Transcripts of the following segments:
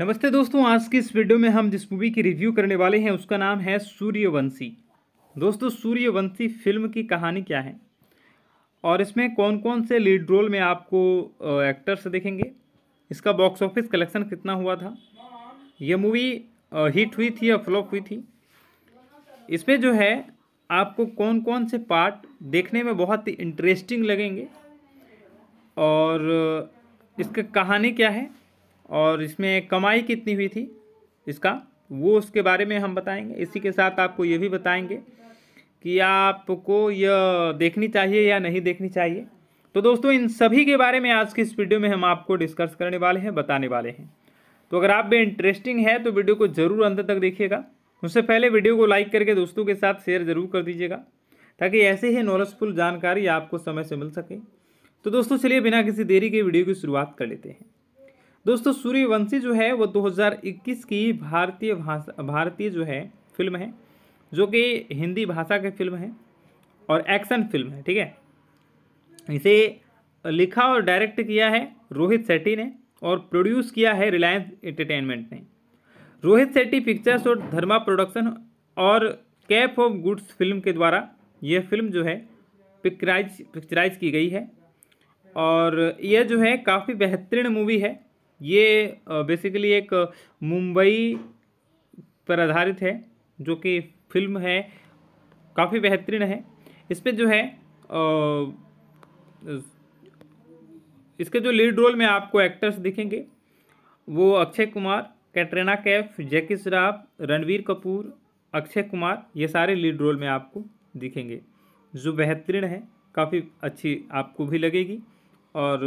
नमस्ते दोस्तों आज की इस वीडियो में हम जिस मूवी की रिव्यू करने वाले हैं उसका नाम है सूर्यवंशी दोस्तों सूर्यवंशी फिल्म की कहानी क्या है और इसमें कौन कौन से लीड रोल में आपको एक्टर्स देखेंगे इसका बॉक्स ऑफिस कलेक्शन कितना हुआ था यह मूवी हिट हुई थी या फ्लॉप हुई थी इसमें जो है आपको कौन कौन से पार्ट देखने में बहुत ही इंटरेस्टिंग लगेंगे और इसका कहानी क्या है और इसमें कमाई कितनी हुई थी इसका वो उसके बारे में हम बताएंगे इसी के साथ आपको ये भी बताएंगे कि आपको यह देखनी चाहिए या नहीं देखनी चाहिए तो दोस्तों इन सभी के बारे में आज की इस वीडियो में हम आपको डिस्कस करने वाले हैं बताने वाले हैं तो अगर आप भी इंटरेस्टिंग है तो वीडियो को ज़रूर अंत तक देखिएगा उससे पहले वीडियो को लाइक करके दोस्तों के साथ शेयर ज़रूर कर दीजिएगा ताकि ऐसे ही नॉलेजफुल जानकारी आपको समय से मिल सके तो दोस्तों चलिए बिना किसी देरी के वीडियो की शुरुआत कर लेते हैं दोस्तों सूर्यवंशी जो है वो 2021 की भारतीय भाषा भारतीय जो है फिल्म है जो कि हिंदी भाषा की फिल्म है और एक्शन फिल्म है ठीक है इसे लिखा और डायरेक्ट किया है रोहित शेट्टी ने और प्रोड्यूस किया है रिलायंस एंटरटेनमेंट ने रोहित शेट्टी पिक्चर्स और धर्मा प्रोडक्शन और कैप ऑफ गुड्स फिल्म के द्वारा यह फिल्म जो है पिक्चराइज पिक्चराइज की गई है और यह जो है काफ़ी बेहतरीन मूवी है ये बेसिकली एक मुंबई पर आधारित है जो कि फिल्म है काफ़ी बेहतरीन है इस पर जो है इसके जो लीड रोल में आपको एक्टर्स दिखेंगे वो अक्षय कुमार कैटरीना कैफ जैकी श्राफ रणवीर कपूर अक्षय कुमार ये सारे लीड रोल में आपको दिखेंगे जो बेहतरीन है काफ़ी अच्छी आपको भी लगेगी और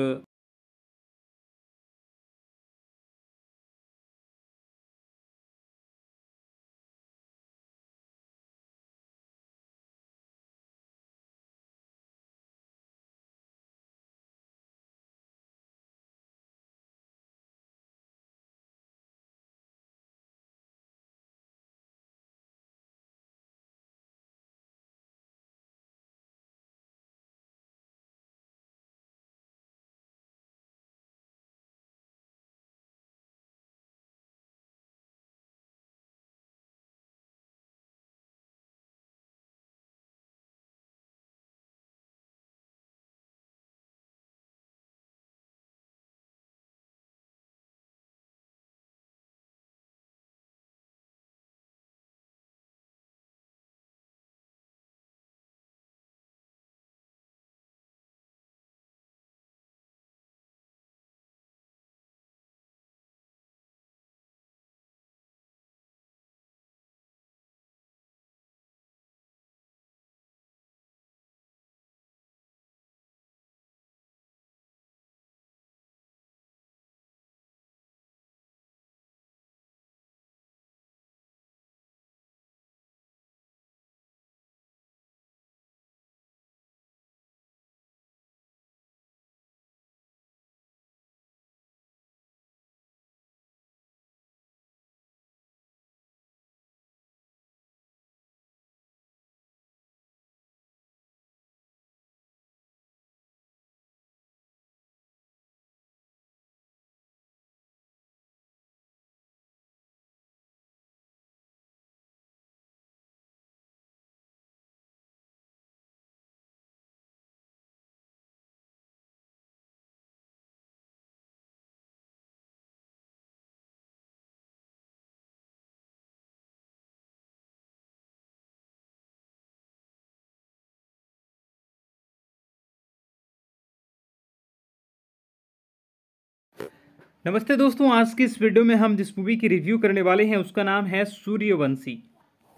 नमस्ते दोस्तों आज की इस वीडियो में हम जिस मूवी की रिव्यू करने वाले हैं उसका नाम है सूर्यवंशी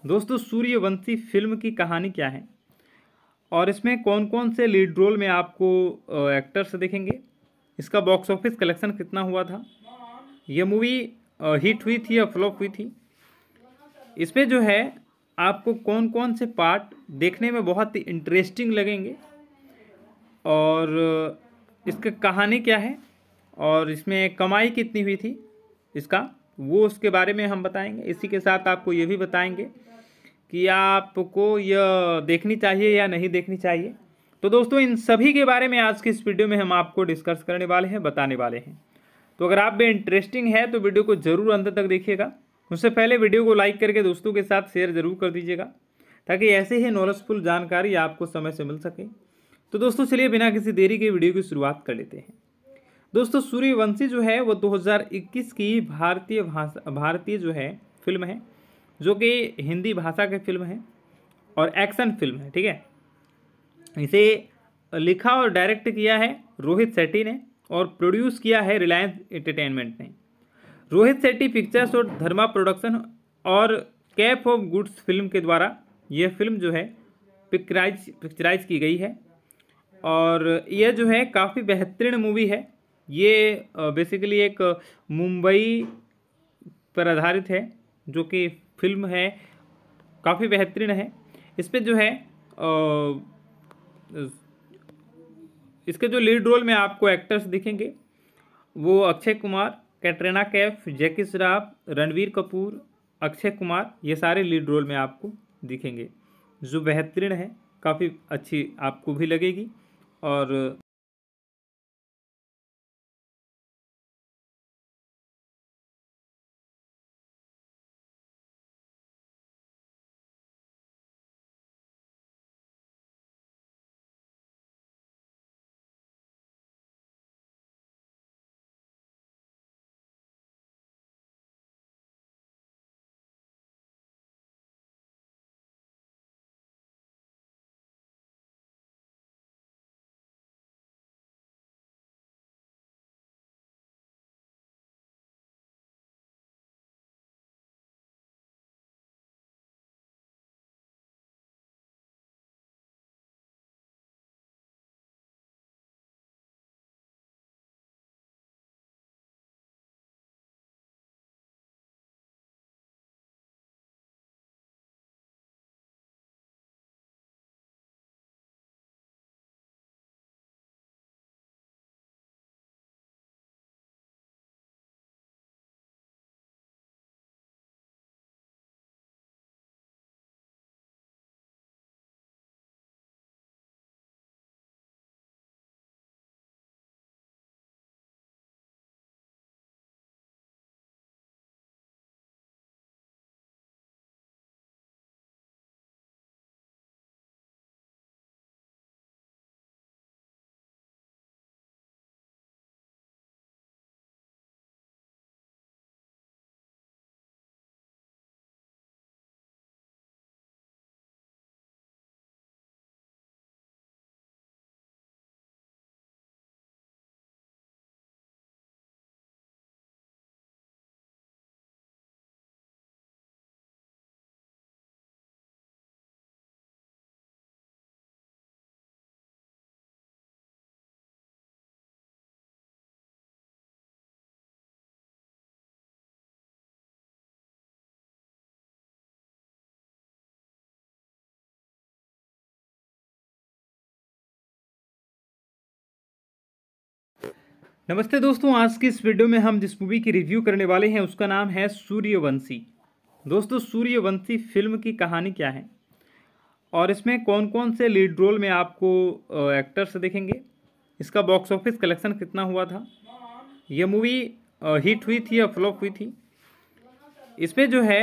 दोस्तों सूर्यवंशी फिल्म की कहानी क्या है और इसमें कौन कौन से लीड रोल में आपको एक्टर्स देखेंगे इसका बॉक्स ऑफिस कलेक्शन कितना हुआ था यह मूवी हिट हुई थी या फ्लॉप हुई थी इसमें जो है आपको कौन कौन से पार्ट देखने में बहुत इंटरेस्टिंग लगेंगे और इसका कहानी क्या है और इसमें कमाई कितनी हुई थी इसका वो उसके बारे में हम बताएंगे इसी के साथ आपको ये भी बताएंगे कि आपको यह देखनी चाहिए या नहीं देखनी चाहिए तो दोस्तों इन सभी के बारे में आज के इस वीडियो में हम आपको डिस्कस करने वाले हैं बताने वाले हैं तो अगर आप भी इंटरेस्टिंग है तो वीडियो को ज़रूर अंत तक देखिएगा उससे पहले वीडियो को लाइक करके दोस्तों के साथ शेयर ज़रूर कर दीजिएगा ताकि ऐसे ही नॉलेजफुल जानकारी आपको समय से मिल सके तो दोस्तों चलिए बिना किसी देरी के वीडियो की शुरुआत कर लेते हैं दोस्तों सूर्यवंशी जो है वो 2021 की भारतीय भाषा भारतीय जो है फिल्म है जो कि हिंदी भाषा की फिल्म है और एक्शन फिल्म है ठीक है इसे लिखा और डायरेक्ट किया है रोहित शेट्टी ने और प्रोड्यूस किया है रिलायंस एंटरटेनमेंट ने रोहित शेट्टी पिक्चर्स और धर्मा प्रोडक्शन और कैफ ऑफ गुड्स फिल्म के द्वारा यह फिल्म जो है पिक्चराइज पिक्चराइज की गई है और यह जो है काफ़ी बेहतरीन मूवी है ये बेसिकली एक मुंबई पर आधारित है जो कि फिल्म है काफ़ी बेहतरीन है इस पर जो है इसके जो लीड रोल में आपको एक्टर्स दिखेंगे वो अक्षय कुमार कैटरीना कैफ जैकी श्राफ रणवीर कपूर अक्षय कुमार ये सारे लीड रोल में आपको दिखेंगे जो बेहतरीन है काफ़ी अच्छी आपको भी लगेगी और नमस्ते दोस्तों आज की इस वीडियो में हम जिस मूवी की रिव्यू करने वाले हैं उसका नाम है सूर्यवंशी दोस्तों सूर्यवंशी फिल्म की कहानी क्या है और इसमें कौन कौन से लीड रोल में आपको एक्टर्स देखेंगे इसका बॉक्स ऑफिस कलेक्शन कितना हुआ था यह मूवी हिट हुई थी या फ्लॉप हुई थी इसमें जो है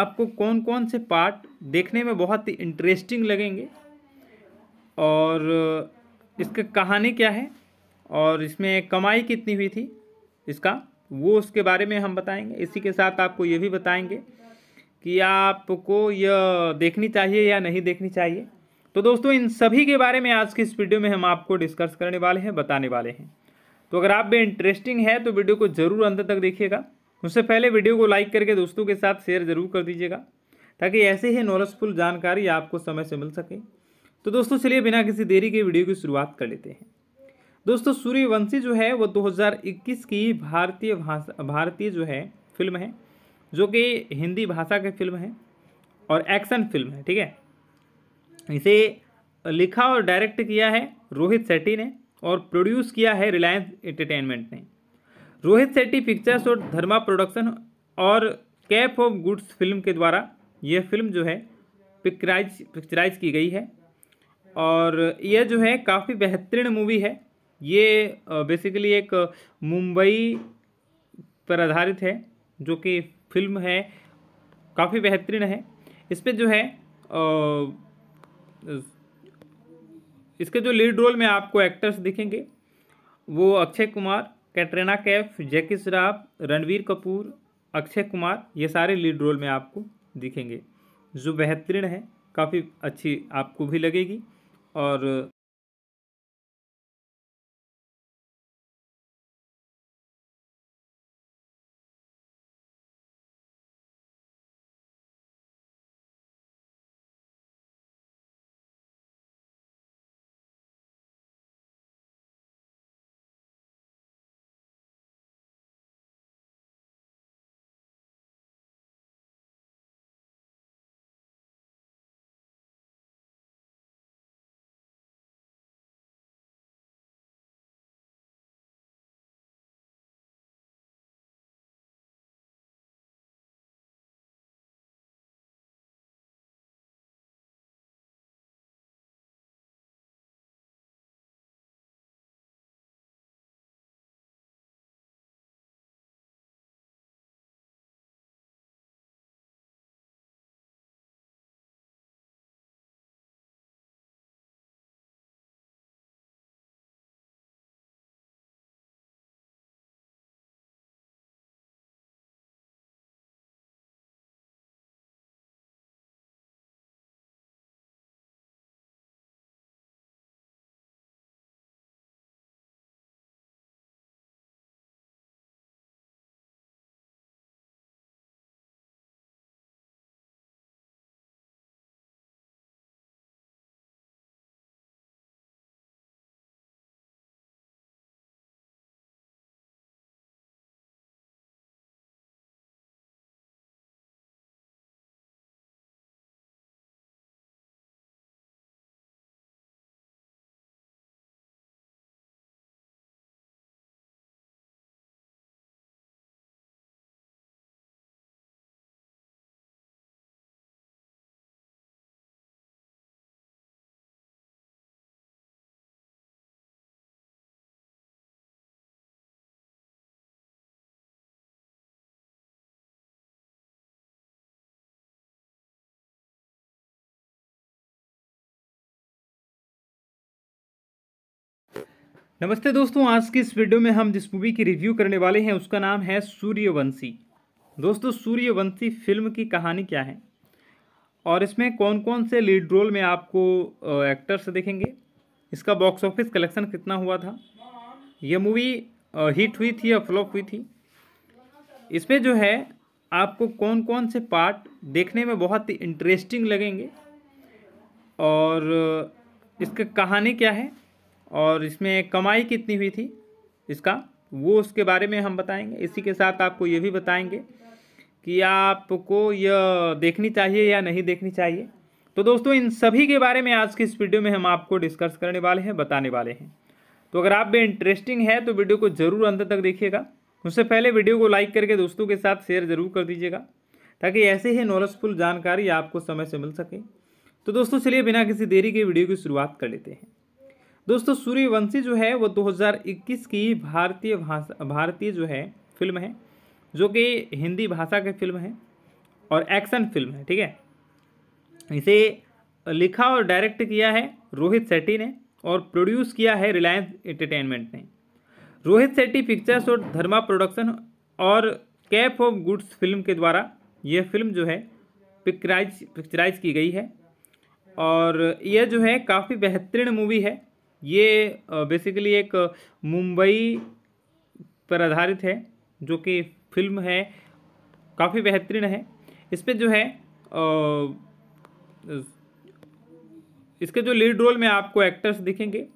आपको कौन कौन से पार्ट देखने में बहुत ही इंटरेस्टिंग लगेंगे और इसका कहानी क्या है और इसमें कमाई कितनी हुई थी इसका वो उसके बारे में हम बताएंगे इसी के साथ आपको ये भी बताएंगे कि आपको यह देखनी चाहिए या नहीं देखनी चाहिए तो दोस्तों इन सभी के बारे में आज की इस वीडियो में हम आपको डिस्कस करने वाले हैं बताने वाले हैं तो अगर आप भी इंटरेस्टिंग है तो वीडियो को ज़रूर अंत तक देखिएगा उससे पहले वीडियो को लाइक करके दोस्तों के साथ शेयर ज़रूर कर दीजिएगा ताकि ऐसे ही नॉलेजफुल जानकारी आपको समय से मिल सके तो दोस्तों चलिए बिना किसी देरी के वीडियो की शुरुआत कर लेते हैं दोस्तों सूर्यवंशी जो है वो 2021 की भारतीय भाषा भारतीय जो है फिल्म है जो कि हिंदी भाषा की फिल्म है और एक्शन फिल्म है ठीक है इसे लिखा और डायरेक्ट किया है रोहित शेट्टी ने और प्रोड्यूस किया है रिलायंस एंटरटेनमेंट ने रोहित शेट्टी पिक्चर्स और धर्मा प्रोडक्शन और कैप ऑफ गुड्स फिल्म के द्वारा यह फिल्म जो है पिक्चराइज पिक्चराइज की गई है और यह जो है काफ़ी बेहतरीन मूवी है ये बेसिकली एक मुंबई पर आधारित है जो कि फिल्म है काफ़ी बेहतरीन है इस पर जो है इसके जो लीड रोल में आपको एक्टर्स दिखेंगे वो अक्षय कुमार कैटरीना कैफ जैकी श्राफ रणवीर कपूर अक्षय कुमार ये सारे लीड रोल में आपको दिखेंगे जो बेहतरीन है काफ़ी अच्छी आपको भी लगेगी और नमस्ते दोस्तों आज की इस वीडियो में हम जिस मूवी की रिव्यू करने वाले हैं उसका नाम है सूर्यवंशी दोस्तों सूर्यवंशी फिल्म की कहानी क्या है और इसमें कौन कौन से लीड रोल में आपको एक्टर्स देखेंगे इसका बॉक्स ऑफिस कलेक्शन कितना हुआ था यह मूवी हिट हुई थी या फ्लॉप हुई थी इसमें जो है आपको कौन कौन से पार्ट देखने में बहुत ही इंटरेस्टिंग लगेंगे और इसका कहानी क्या है और इसमें कमाई कितनी हुई थी इसका वो उसके बारे में हम बताएंगे इसी के साथ आपको ये भी बताएंगे कि आपको यह देखनी चाहिए या नहीं देखनी चाहिए तो दोस्तों इन सभी के बारे में आज की इस वीडियो में हम आपको डिस्कस करने वाले हैं बताने वाले हैं तो अगर आप भी इंटरेस्टिंग है तो वीडियो को ज़रूर अंत तक देखिएगा उससे पहले वीडियो को लाइक करके दोस्तों के साथ शेयर ज़रूर कर दीजिएगा ताकि ऐसे ही नॉलेजफुल जानकारी आपको समय से मिल सके तो दोस्तों चलिए बिना किसी देरी के वीडियो की शुरुआत कर लेते हैं दोस्तों सूर्यवंशी जो है वो 2021 की भारतीय भाषा भारतीय जो है फिल्म है जो कि हिंदी भाषा की फिल्म है और एक्शन फिल्म है ठीक है इसे लिखा और डायरेक्ट किया है रोहित शेट्टी ने और प्रोड्यूस किया है रिलायंस एंटरटेनमेंट ने रोहित शेट्टी पिक्चर्स और धर्मा प्रोडक्शन और कैप ऑफ गुड्स फिल्म के द्वारा यह फिल्म जो है पिक्चराइज पिक्चराइज की गई है और यह जो है काफ़ी बेहतरीन मूवी है ये बेसिकली एक मुंबई पर आधारित है जो कि फिल्म है काफ़ी बेहतरीन है इस पर जो है इसके जो लीड रोल में आपको एक्टर्स दिखेंगे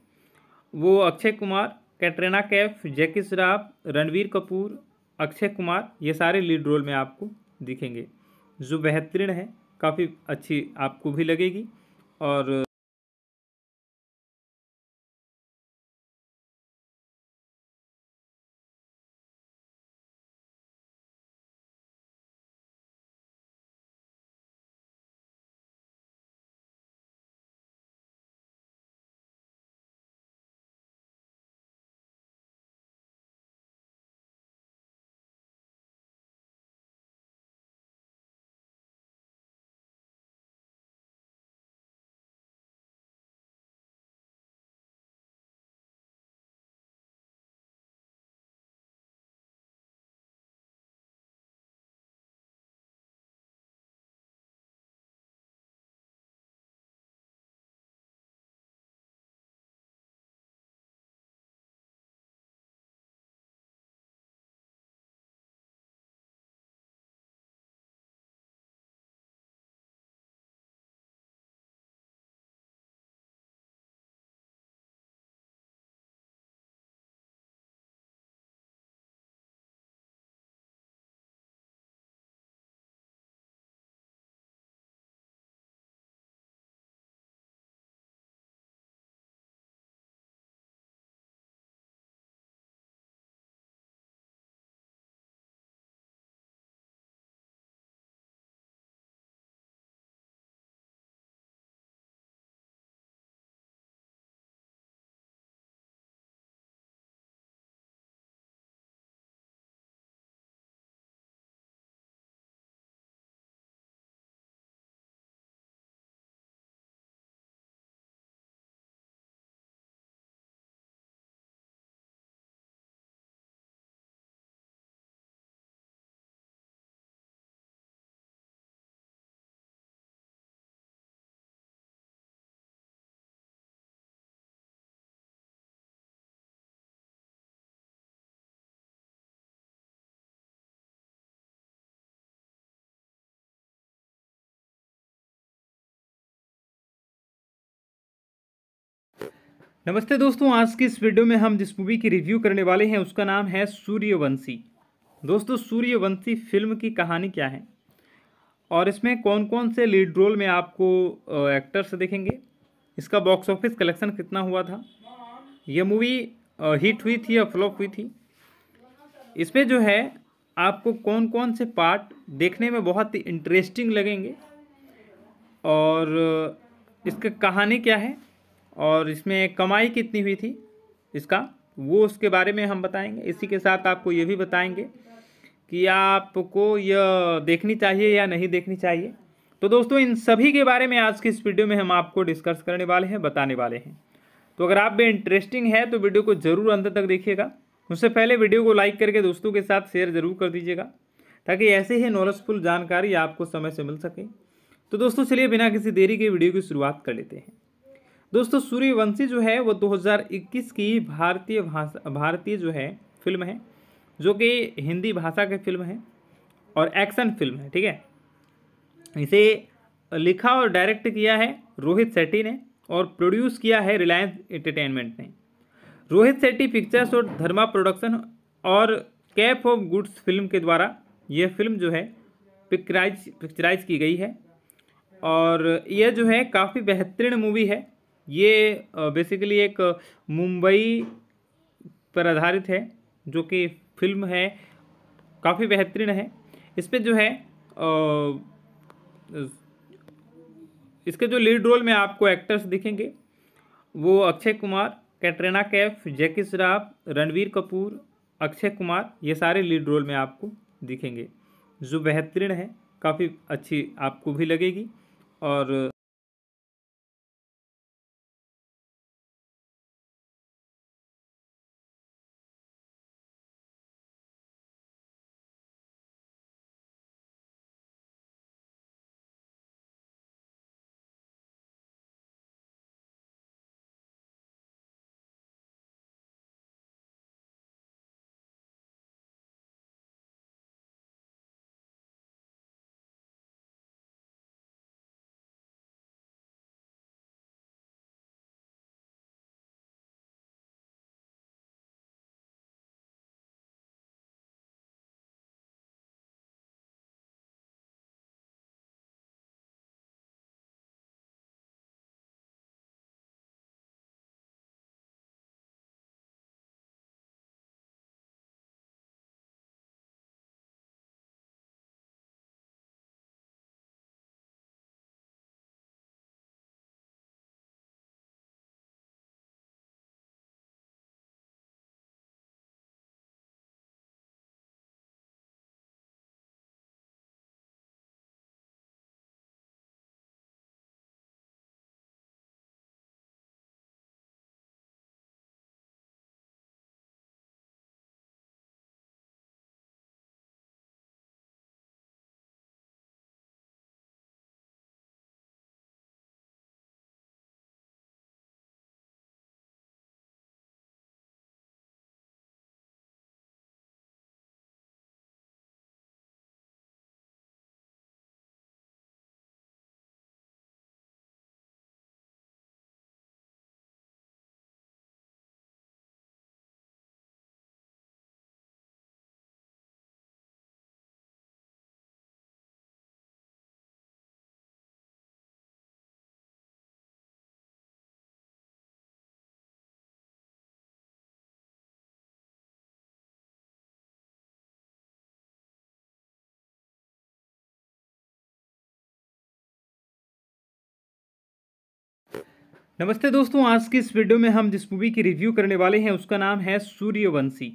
वो अक्षय कुमार कैटरीना कैफ जैकी श्राफ रणवीर कपूर अक्षय कुमार ये सारे लीड रोल में आपको दिखेंगे जो बेहतरीन है काफ़ी अच्छी आपको भी लगेगी और नमस्ते दोस्तों आज की इस वीडियो में हम जिस मूवी की रिव्यू करने वाले हैं उसका नाम है सूर्यवंशी दोस्तों सूर्यवंशी फिल्म की कहानी क्या है और इसमें कौन कौन से लीड रोल में आपको एक्टर्स देखेंगे इसका बॉक्स ऑफिस कलेक्शन कितना हुआ था यह मूवी हिट हुई थी या फ्लॉप हुई थी इसमें जो है आपको कौन कौन से पार्ट देखने में बहुत ही इंटरेस्टिंग लगेंगे और इसका कहानी क्या है और इसमें कमाई कितनी हुई थी इसका वो उसके बारे में हम बताएंगे इसी के साथ आपको ये भी बताएंगे कि आपको यह देखनी चाहिए या नहीं देखनी चाहिए तो दोस्तों इन सभी के बारे में आज की इस वीडियो में हम आपको डिस्कस करने वाले हैं बताने वाले हैं तो अगर आप भी इंटरेस्टिंग है तो वीडियो को ज़रूर अंत तक देखिएगा उससे पहले वीडियो को लाइक करके दोस्तों के साथ शेयर ज़रूर कर दीजिएगा ताकि ऐसे ही नॉलेजफुल जानकारी आपको समय से मिल सके तो दोस्तों चलिए बिना किसी देरी के वीडियो की शुरुआत कर लेते हैं दोस्तों सूर्यवंशी जो है वो 2021 की भारतीय भाषा भारतीय जो है फिल्म है जो कि हिंदी भाषा की फिल्म है और एक्शन फिल्म है ठीक है इसे लिखा और डायरेक्ट किया है रोहित शेट्टी ने और प्रोड्यूस किया है रिलायंस एंटरटेनमेंट ने रोहित शेट्टी पिक्चर्स और धर्मा प्रोडक्शन और कैप ऑफ गुड्स फिल्म के द्वारा यह फिल्म जो है पिक्चराइज पिक्चराइज की गई है और यह जो है काफ़ी बेहतरीन मूवी है ये बेसिकली एक मुंबई पर आधारित है जो कि फिल्म है काफ़ी बेहतरीन है इस पर जो है इसके जो लीड रोल में आपको एक्टर्स दिखेंगे वो अक्षय कुमार कैटरीना कैफ जैकी श्राफ रणवीर कपूर अक्षय कुमार ये सारे लीड रोल में आपको दिखेंगे जो बेहतरीन है काफ़ी अच्छी आपको भी लगेगी और नमस्ते दोस्तों आज की इस वीडियो में हम जिस मूवी की रिव्यू करने वाले हैं उसका नाम है सूर्यवंशी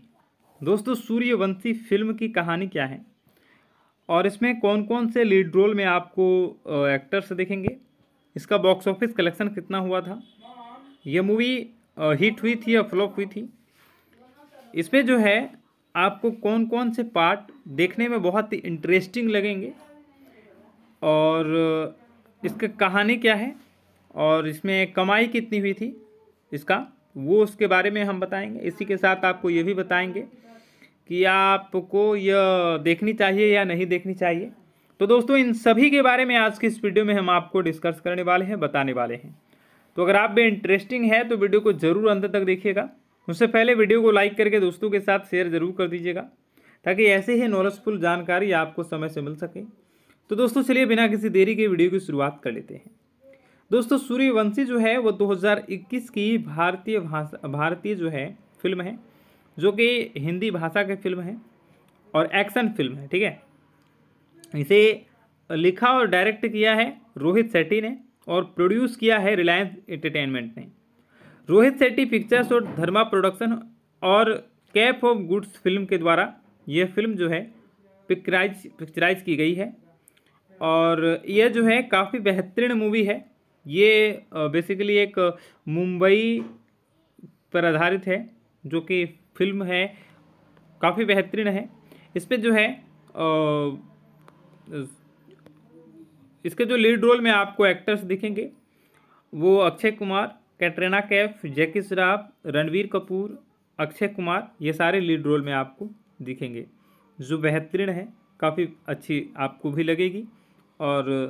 दोस्तों सूर्यवंशी फिल्म की कहानी क्या है और इसमें कौन कौन से लीड रोल में आपको एक्टर्स देखेंगे इसका बॉक्स ऑफिस कलेक्शन कितना हुआ था यह मूवी हिट हुई थी या फ्लॉप हुई थी इसमें जो है आपको कौन कौन से पार्ट देखने में बहुत ही इंटरेस्टिंग लगेंगे और इसका कहानी क्या है और इसमें कमाई कितनी हुई थी इसका वो उसके बारे में हम बताएंगे इसी के साथ आपको ये भी बताएंगे कि आपको यह देखनी चाहिए या नहीं देखनी चाहिए तो दोस्तों इन सभी के बारे में आज की इस वीडियो में हम आपको डिस्कस करने वाले हैं बताने वाले हैं तो अगर आप भी इंटरेस्टिंग है तो वीडियो को ज़रूर अंत तक देखिएगा उससे पहले वीडियो को लाइक करके दोस्तों के साथ शेयर ज़रूर कर दीजिएगा ताकि ऐसे ही नॉलेजफुल जानकारी आपको समय से मिल सके तो दोस्तों चलिए बिना किसी देरी के वीडियो की शुरुआत कर लेते हैं दोस्तों सूर्यवंशी जो है वो 2021 की भारतीय भाषा भारतीय जो है फिल्म है जो कि हिंदी भाषा की फिल्म है और एक्शन फिल्म है ठीक है इसे लिखा और डायरेक्ट किया है रोहित शेट्टी ने और प्रोड्यूस किया है रिलायंस एंटरटेनमेंट ने रोहित शेट्टी पिक्चर्स और धर्मा प्रोडक्शन और कैप ऑफ गुड्स फिल्म के द्वारा यह फिल्म जो है पिक्चराइज पिक्चराइज की गई है और यह जो है काफ़ी बेहतरीन मूवी है ये बेसिकली एक मुंबई पर आधारित है जो कि फिल्म है काफ़ी बेहतरीन है इस पर जो है इसके जो लीड रोल में आपको एक्टर्स दिखेंगे वो अक्षय कुमार कैटरीना कैफ जैकी श्राफ रणवीर कपूर अक्षय कुमार ये सारे लीड रोल में आपको दिखेंगे जो बेहतरीन है काफ़ी अच्छी आपको भी लगेगी और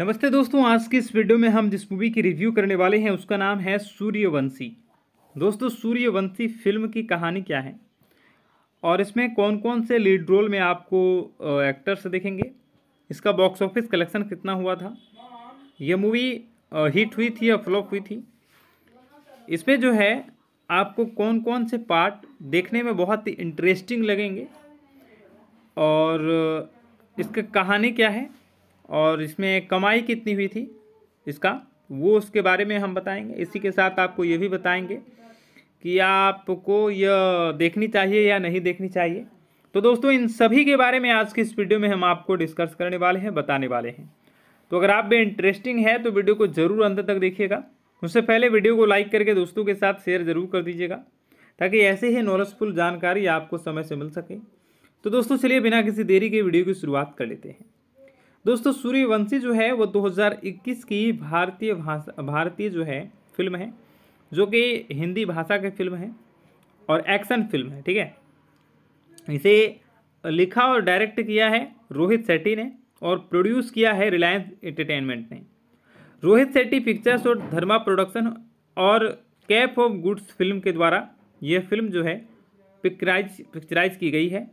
नमस्ते दोस्तों आज की इस वीडियो में हम जिस मूवी की रिव्यू करने वाले हैं उसका नाम है सूर्यवंशी दोस्तों सूर्यवंशी फिल्म की कहानी क्या है और इसमें कौन कौन से लीड रोल में आपको एक्टर्स देखेंगे इसका बॉक्स ऑफिस कलेक्शन कितना हुआ था यह मूवी हिट हुई थी या फ्लॉप हुई थी इसमें जो है आपको कौन कौन से पार्ट देखने में बहुत ही इंटरेस्टिंग लगेंगे और इसका कहानी क्या है और इसमें कमाई कितनी हुई थी इसका वो उसके बारे में हम बताएंगे इसी के साथ आपको ये भी बताएंगे कि आपको यह देखनी चाहिए या नहीं देखनी चाहिए तो दोस्तों इन सभी के बारे में आज की इस वीडियो में हम आपको डिस्कस करने वाले हैं बताने वाले हैं तो अगर आप भी इंटरेस्टिंग है तो वीडियो को ज़रूर अंत तक देखिएगा उससे पहले वीडियो को लाइक करके दोस्तों के साथ शेयर ज़रूर कर दीजिएगा ताकि ऐसे ही नॉलेजफुल जानकारी आपको समय से मिल सके तो दोस्तों चलिए बिना किसी देरी के वीडियो की शुरुआत कर लेते हैं दोस्तों सूर्यवंशी जो है वो 2021 की भारतीय भाषा भारतीय जो है फिल्म है जो कि हिंदी भाषा की फिल्म है और एक्शन फिल्म है ठीक है इसे लिखा और डायरेक्ट किया है रोहित शेट्टी ने और प्रोड्यूस किया है रिलायंस एंटरटेनमेंट ने रोहित शेट्टी पिक्चर्स और धर्मा प्रोडक्शन और कैप ऑफ गुड्स फिल्म के द्वारा यह फिल्म जो है पिक्चराइज पिक्चराइज की गई है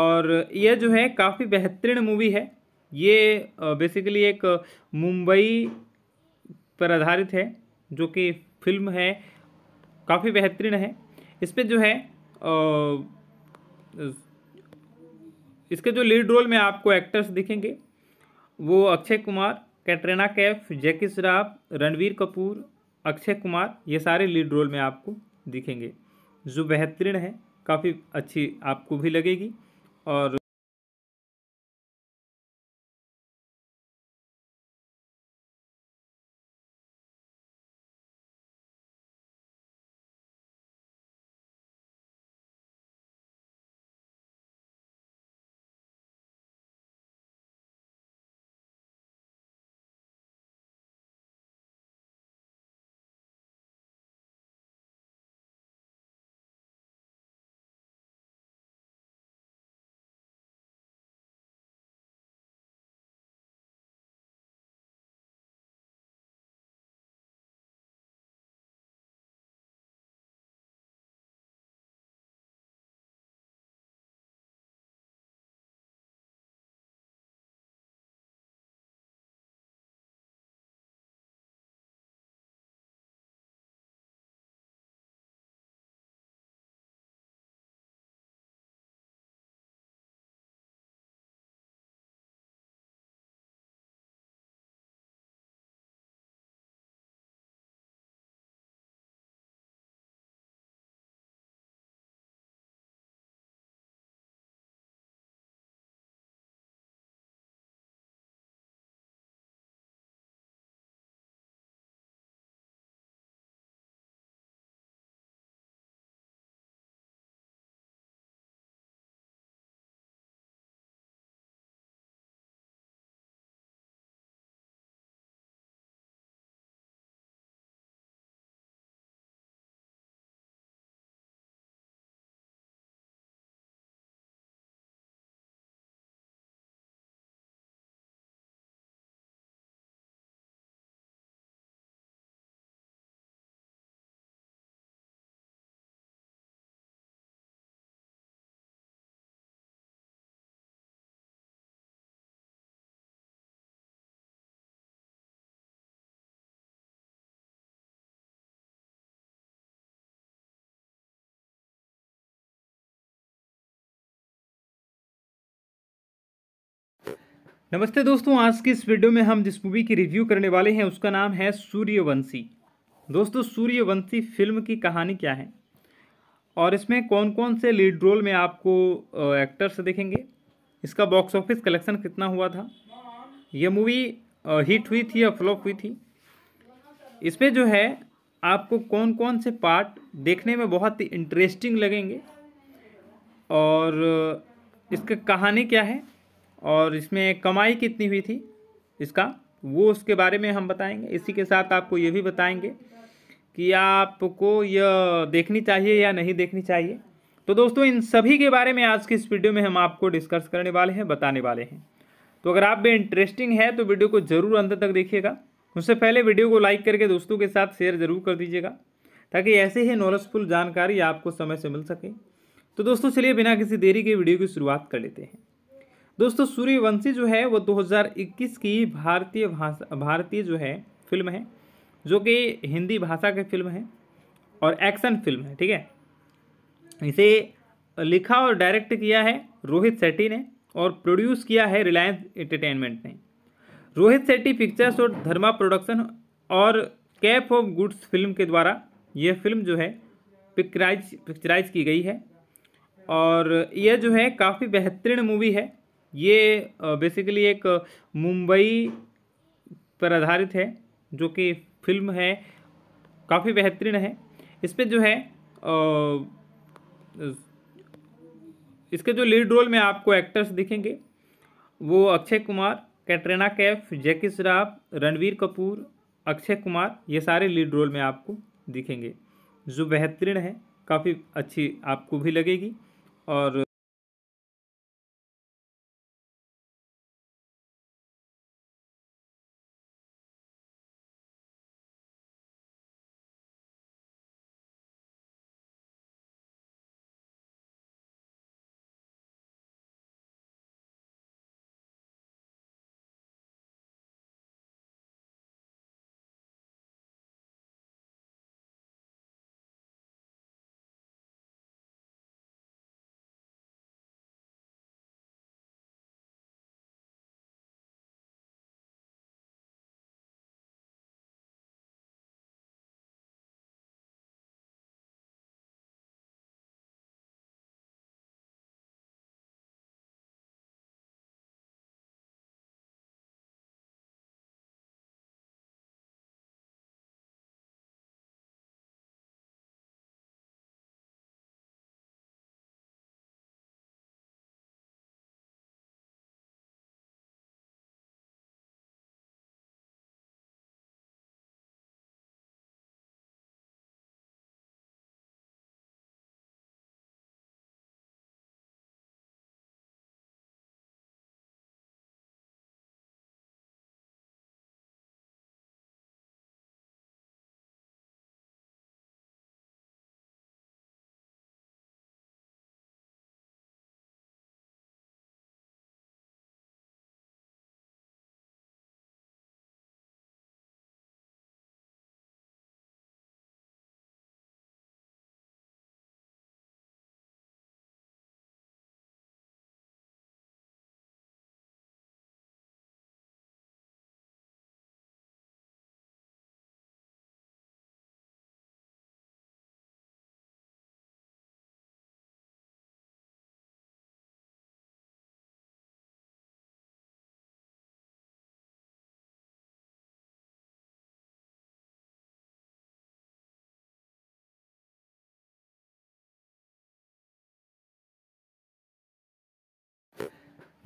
और यह जो है काफ़ी बेहतरीन मूवी है ये बेसिकली एक मुंबई पर आधारित है जो कि फिल्म है काफ़ी बेहतरीन है इस पर जो है इसके जो लीड रोल में आपको एक्टर्स दिखेंगे वो अक्षय कुमार कैटरीना कैफ जैकी श्राफ रणवीर कपूर अक्षय कुमार ये सारे लीड रोल में आपको दिखेंगे जो बेहतरीन है काफ़ी अच्छी आपको भी लगेगी और नमस्ते दोस्तों आज की इस वीडियो में हम जिस मूवी की रिव्यू करने वाले हैं उसका नाम है सूर्यवंशी दोस्तों सूर्यवंशी फिल्म की कहानी क्या है और इसमें कौन कौन से लीड रोल में आपको एक्टर्स देखेंगे इसका बॉक्स ऑफिस कलेक्शन कितना हुआ था यह मूवी हिट हुई थी या फ्लॉप हुई थी इसमें जो है आपको कौन कौन से पार्ट देखने में बहुत ही इंटरेस्टिंग लगेंगे और इसका कहानी क्या है और इसमें कमाई कितनी हुई थी इसका वो उसके बारे में हम बताएंगे इसी के साथ आपको ये भी बताएंगे कि आपको यह देखनी चाहिए या नहीं देखनी चाहिए तो दोस्तों इन सभी के बारे में आज की इस वीडियो में हम आपको डिस्कस करने वाले हैं बताने वाले हैं तो अगर आप भी इंटरेस्टिंग है तो वीडियो को ज़रूर अंत तक देखिएगा उससे पहले वीडियो को लाइक करके दोस्तों के साथ शेयर ज़रूर कर दीजिएगा ताकि ऐसे ही नॉलेजफुल जानकारी आपको समय से मिल सके तो दोस्तों चलिए बिना किसी देरी के वीडियो की शुरुआत कर लेते हैं दोस्तों सूर्यवंशी जो है वो 2021 की भारतीय भाषा भारतीय जो है फिल्म है जो कि हिंदी भाषा की फिल्म है और एक्शन फिल्म है ठीक है इसे लिखा और डायरेक्ट किया है रोहित शेट्टी ने और प्रोड्यूस किया है रिलायंस एंटरटेनमेंट ने रोहित शेट्टी पिक्चर्स और धर्मा प्रोडक्शन और कैफ ऑफ गुड्स फिल्म के द्वारा यह फिल्म जो है पिक्चराइज पिक्चराइज की गई है और यह जो है काफ़ी बेहतरीन मूवी है ये बेसिकली एक मुंबई पर आधारित है जो कि फिल्म है काफ़ी बेहतरीन है इस पर जो है इसके जो लीड रोल में आपको एक्टर्स दिखेंगे वो अक्षय कुमार कैटरीना कैफ जैकी श्राफ रणवीर कपूर अक्षय कुमार ये सारे लीड रोल में आपको दिखेंगे जो बेहतरीन है काफ़ी अच्छी आपको भी लगेगी और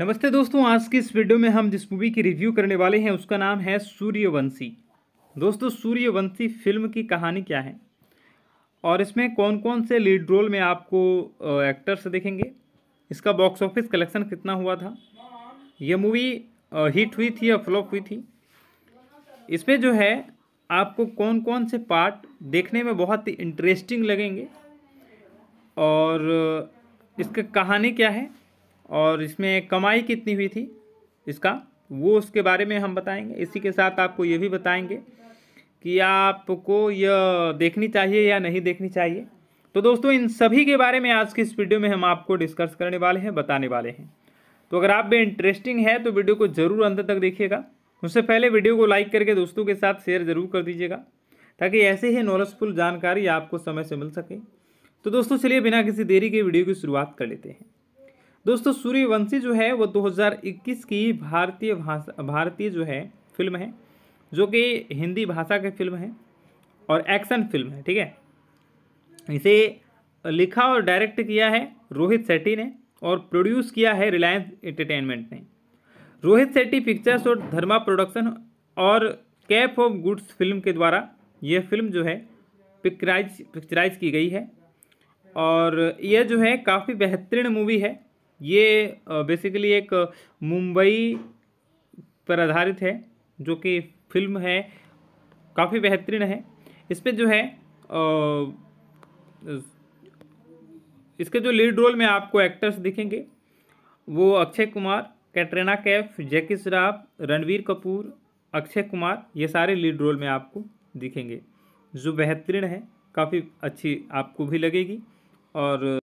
नमस्ते दोस्तों आज की इस वीडियो में हम जिस मूवी की रिव्यू करने वाले हैं उसका नाम है सूर्यवंशी दोस्तों सूर्यवंशी फिल्म की कहानी क्या है और इसमें कौन कौन से लीड रोल में आपको एक्टर्स देखेंगे इसका बॉक्स ऑफिस कलेक्शन कितना हुआ था यह मूवी हिट हुई थी या फ्लॉप हुई थी इसमें जो है आपको कौन कौन से पार्ट देखने में बहुत ही इंटरेस्टिंग लगेंगे और इसका कहानी क्या है और इसमें कमाई कितनी हुई थी इसका वो उसके बारे में हम बताएंगे इसी के साथ आपको ये भी बताएंगे कि आपको यह देखनी चाहिए या नहीं देखनी चाहिए तो दोस्तों इन सभी के बारे में आज की इस वीडियो में हम आपको डिस्कस करने वाले हैं बताने वाले हैं तो अगर आप भी इंटरेस्टिंग है तो वीडियो को ज़रूर अंत तक देखिएगा उससे पहले वीडियो को लाइक करके दोस्तों के साथ शेयर ज़रूर कर दीजिएगा ताकि ऐसे ही नॉलेजफुल जानकारी आपको समय से मिल सके तो दोस्तों चलिए बिना किसी देरी के वीडियो की शुरुआत कर लेते हैं दोस्तों सूर्यवंशी जो है वो 2021 की भारतीय भाषा भारतीय जो है फिल्म है जो कि हिंदी भाषा की फिल्म है और एक्शन फिल्म है ठीक है इसे लिखा और डायरेक्ट किया है रोहित शेट्टी ने और प्रोड्यूस किया है रिलायंस एंटरटेनमेंट ने रोहित शेट्टी पिक्चर्स और धर्मा प्रोडक्शन और कैफ ऑफ गुड्स फिल्म के द्वारा यह फिल्म जो है पिक्चराइज पिक्चराइज की गई है और यह जो है काफ़ी बेहतरीन मूवी है ये बेसिकली एक मुंबई पर आधारित है जो कि फिल्म है काफ़ी बेहतरीन है इस पर जो है इसके जो लीड रोल में आपको एक्टर्स दिखेंगे वो अक्षय कुमार कैटरीना कैफ जैकी श्राफ रणवीर कपूर अक्षय कुमार ये सारे लीड रोल में आपको दिखेंगे जो बेहतरीन है काफ़ी अच्छी आपको भी लगेगी और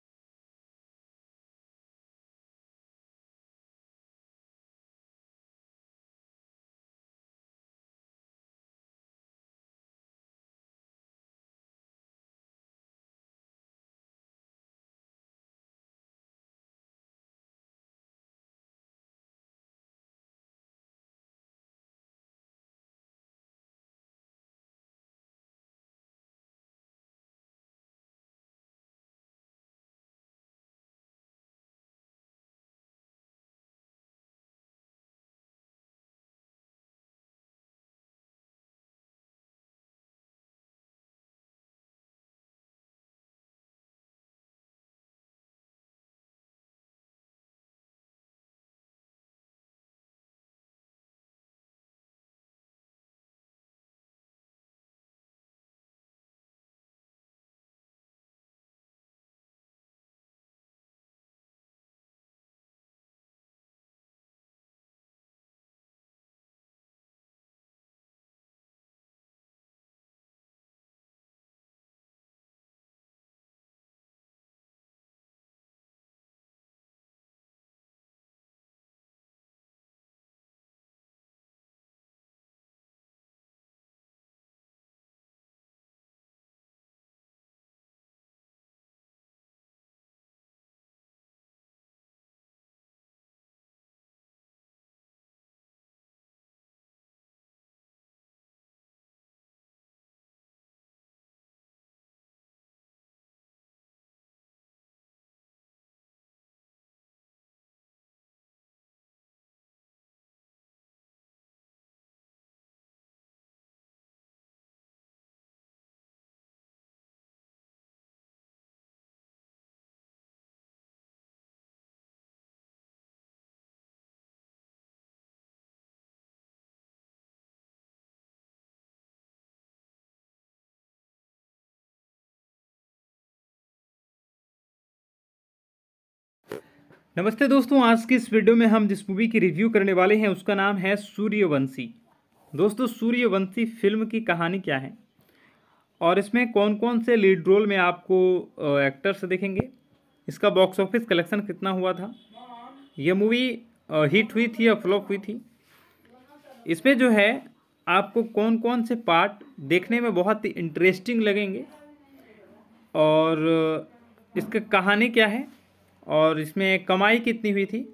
नमस्ते दोस्तों आज की इस वीडियो में हम जिस मूवी की रिव्यू करने वाले हैं उसका नाम है सूर्यवंशी दोस्तों सूर्यवंशी फिल्म की कहानी क्या है और इसमें कौन कौन से लीड रोल में आपको एक्टर्स देखेंगे इसका बॉक्स ऑफिस कलेक्शन कितना हुआ था यह मूवी हिट हुई थी या फ्लॉप हुई थी इसमें जो है आपको कौन कौन से पार्ट देखने में बहुत ही इंटरेस्टिंग लगेंगे और इसका कहानी क्या है और इसमें कमाई कितनी हुई थी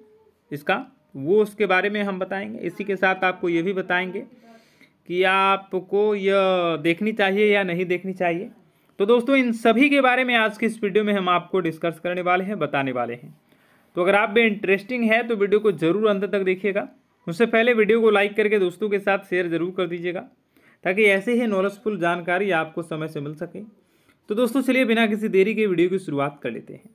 इसका वो उसके बारे में हम बताएंगे इसी के साथ आपको ये भी बताएंगे कि आपको यह देखनी चाहिए या नहीं देखनी चाहिए तो दोस्तों इन सभी के बारे में आज की इस वीडियो में हम आपको डिस्कस करने वाले हैं बताने वाले हैं तो अगर आप भी इंटरेस्टिंग है तो वीडियो को ज़रूर अंत तक देखिएगा उससे पहले वीडियो को लाइक करके दोस्तों के साथ शेयर ज़रूर कर दीजिएगा ताकि ऐसे ही नॉलेजफुल जानकारी आपको समय से मिल सके तो दोस्तों चलिए बिना किसी देरी के वीडियो की शुरुआत कर लेते हैं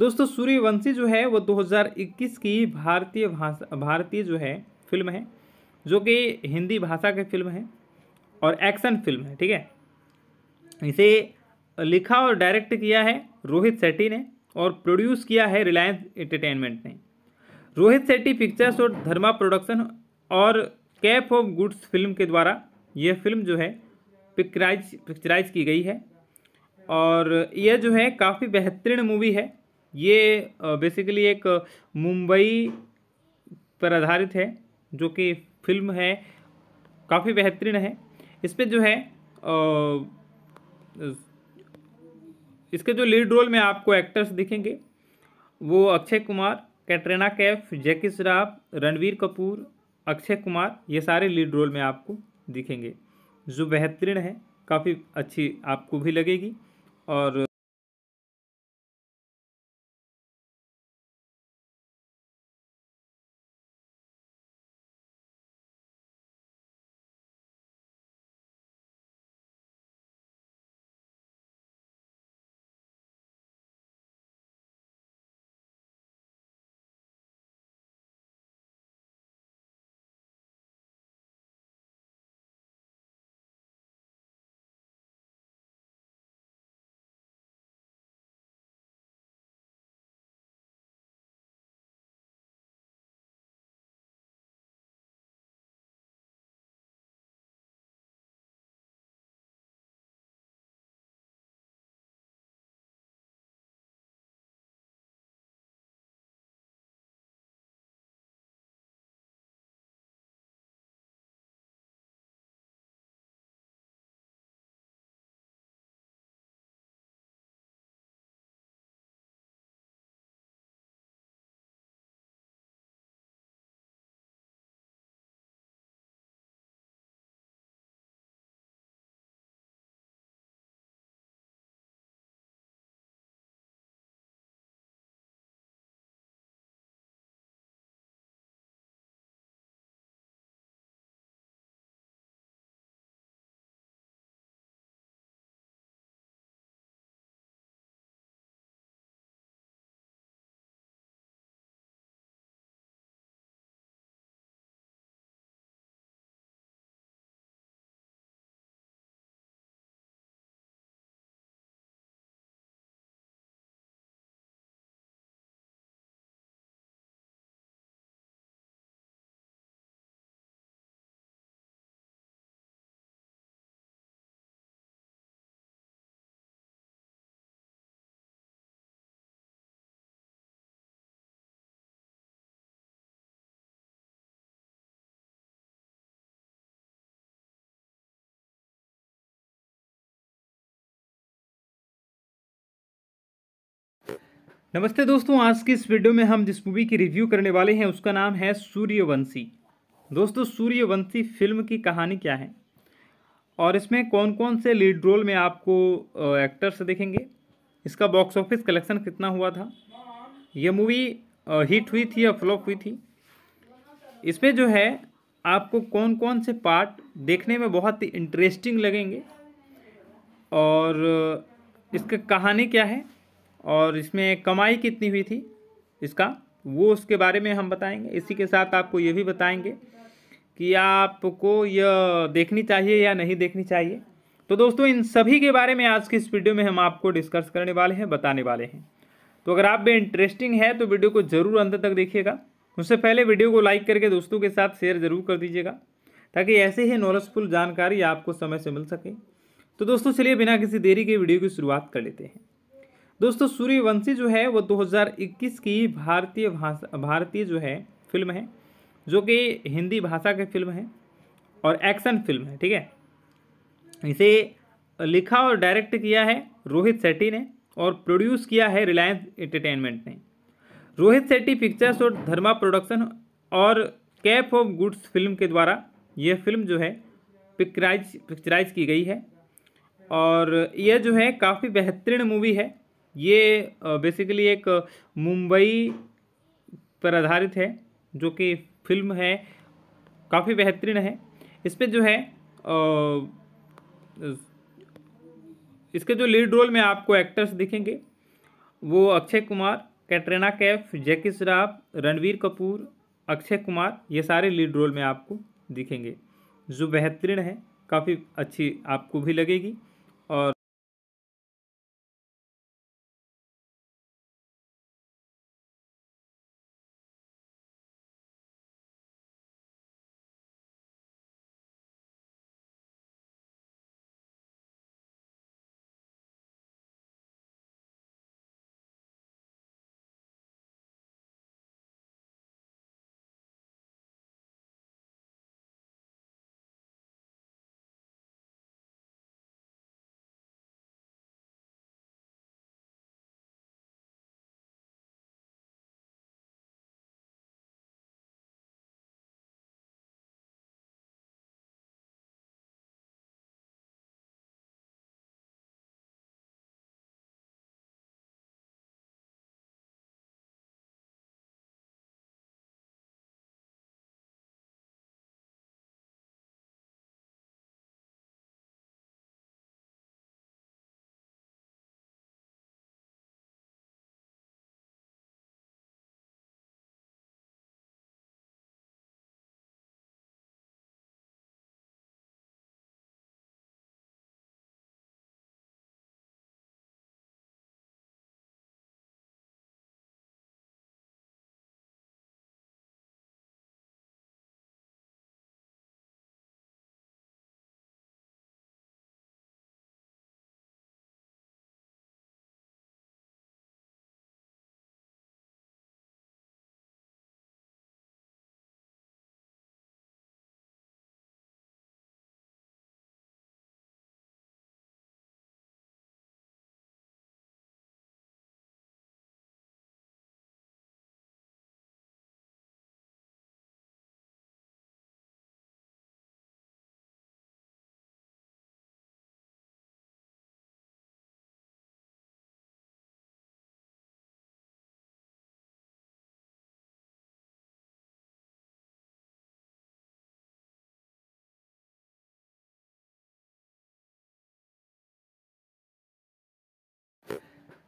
दोस्तों सूर्यवंशी जो है वो 2021 की भारतीय भाषा भारतीय जो है फिल्म है जो कि हिंदी भाषा की फिल्म है और एक्शन फिल्म है ठीक है इसे लिखा और डायरेक्ट किया है रोहित शेट्टी ने और प्रोड्यूस किया है रिलायंस एंटरटेनमेंट ने रोहित शेट्टी पिक्चर्स और धर्मा प्रोडक्शन और कैप ऑफ गुड्स फिल्म के द्वारा यह फिल्म जो है पिक्चराइज पिक्चराइज की गई है और यह जो है काफ़ी बेहतरीन मूवी है ये बेसिकली एक मुंबई पर आधारित है जो कि फिल्म है काफ़ी बेहतरीन है इस पर जो है इसके जो लीड रोल में आपको एक्टर्स दिखेंगे वो अक्षय कुमार कैटरीना कैफ जैकी श्राफ रणवीर कपूर अक्षय कुमार ये सारे लीड रोल में आपको दिखेंगे जो बेहतरीन है काफ़ी अच्छी आपको भी लगेगी और नमस्ते दोस्तों आज की इस वीडियो में हम जिस मूवी की रिव्यू करने वाले हैं उसका नाम है सूर्यवंशी दोस्तों सूर्यवंशी फिल्म की कहानी क्या है और इसमें कौन कौन से लीड रोल में आपको एक्टर्स देखेंगे इसका बॉक्स ऑफिस कलेक्शन कितना हुआ था यह मूवी हिट हुई थी या फ्लॉप हुई थी इसमें जो है आपको कौन कौन से पार्ट देखने में बहुत ही इंटरेस्टिंग लगेंगे और इसका कहानी क्या है और इसमें कमाई कितनी हुई थी इसका वो उसके बारे में हम बताएंगे इसी के साथ आपको ये भी बताएंगे कि आपको यह देखनी चाहिए या नहीं देखनी चाहिए तो दोस्तों इन सभी के बारे में आज की इस वीडियो में हम आपको डिस्कस करने वाले हैं बताने वाले हैं तो अगर आप भी इंटरेस्टिंग है तो वीडियो को ज़रूर अंत तक देखिएगा उससे पहले वीडियो को लाइक करके दोस्तों के साथ शेयर ज़रूर कर दीजिएगा ताकि ऐसे ही नॉलेजफुल जानकारी आपको समय से मिल सके तो दोस्तों चलिए बिना किसी देरी के वीडियो की शुरुआत कर लेते हैं दोस्तों सूर्यवंशी जो है वो 2021 की भारतीय भाषा भारतीय जो है फिल्म है जो कि हिंदी भाषा की फिल्म है और एक्शन फिल्म है ठीक है इसे लिखा और डायरेक्ट किया है रोहित शेट्टी ने और प्रोड्यूस किया है रिलायंस एंटरटेनमेंट ने रोहित शेट्टी पिक्चर्स और धर्मा प्रोडक्शन और कैप ऑफ गुड्स फिल्म के द्वारा यह फिल्म जो है पिक्चराइज पिक्चराइज की गई है और यह जो है काफ़ी बेहतरीन मूवी है ये बेसिकली एक मुंबई पर आधारित है जो कि फिल्म है काफ़ी बेहतरीन है इस पर जो है इसके जो लीड रोल में आपको एक्टर्स दिखेंगे वो अक्षय कुमार कैटरीना कैफ जैकी श्राफ रणवीर कपूर अक्षय कुमार ये सारे लीड रोल में आपको दिखेंगे जो बेहतरीन है काफ़ी अच्छी आपको भी लगेगी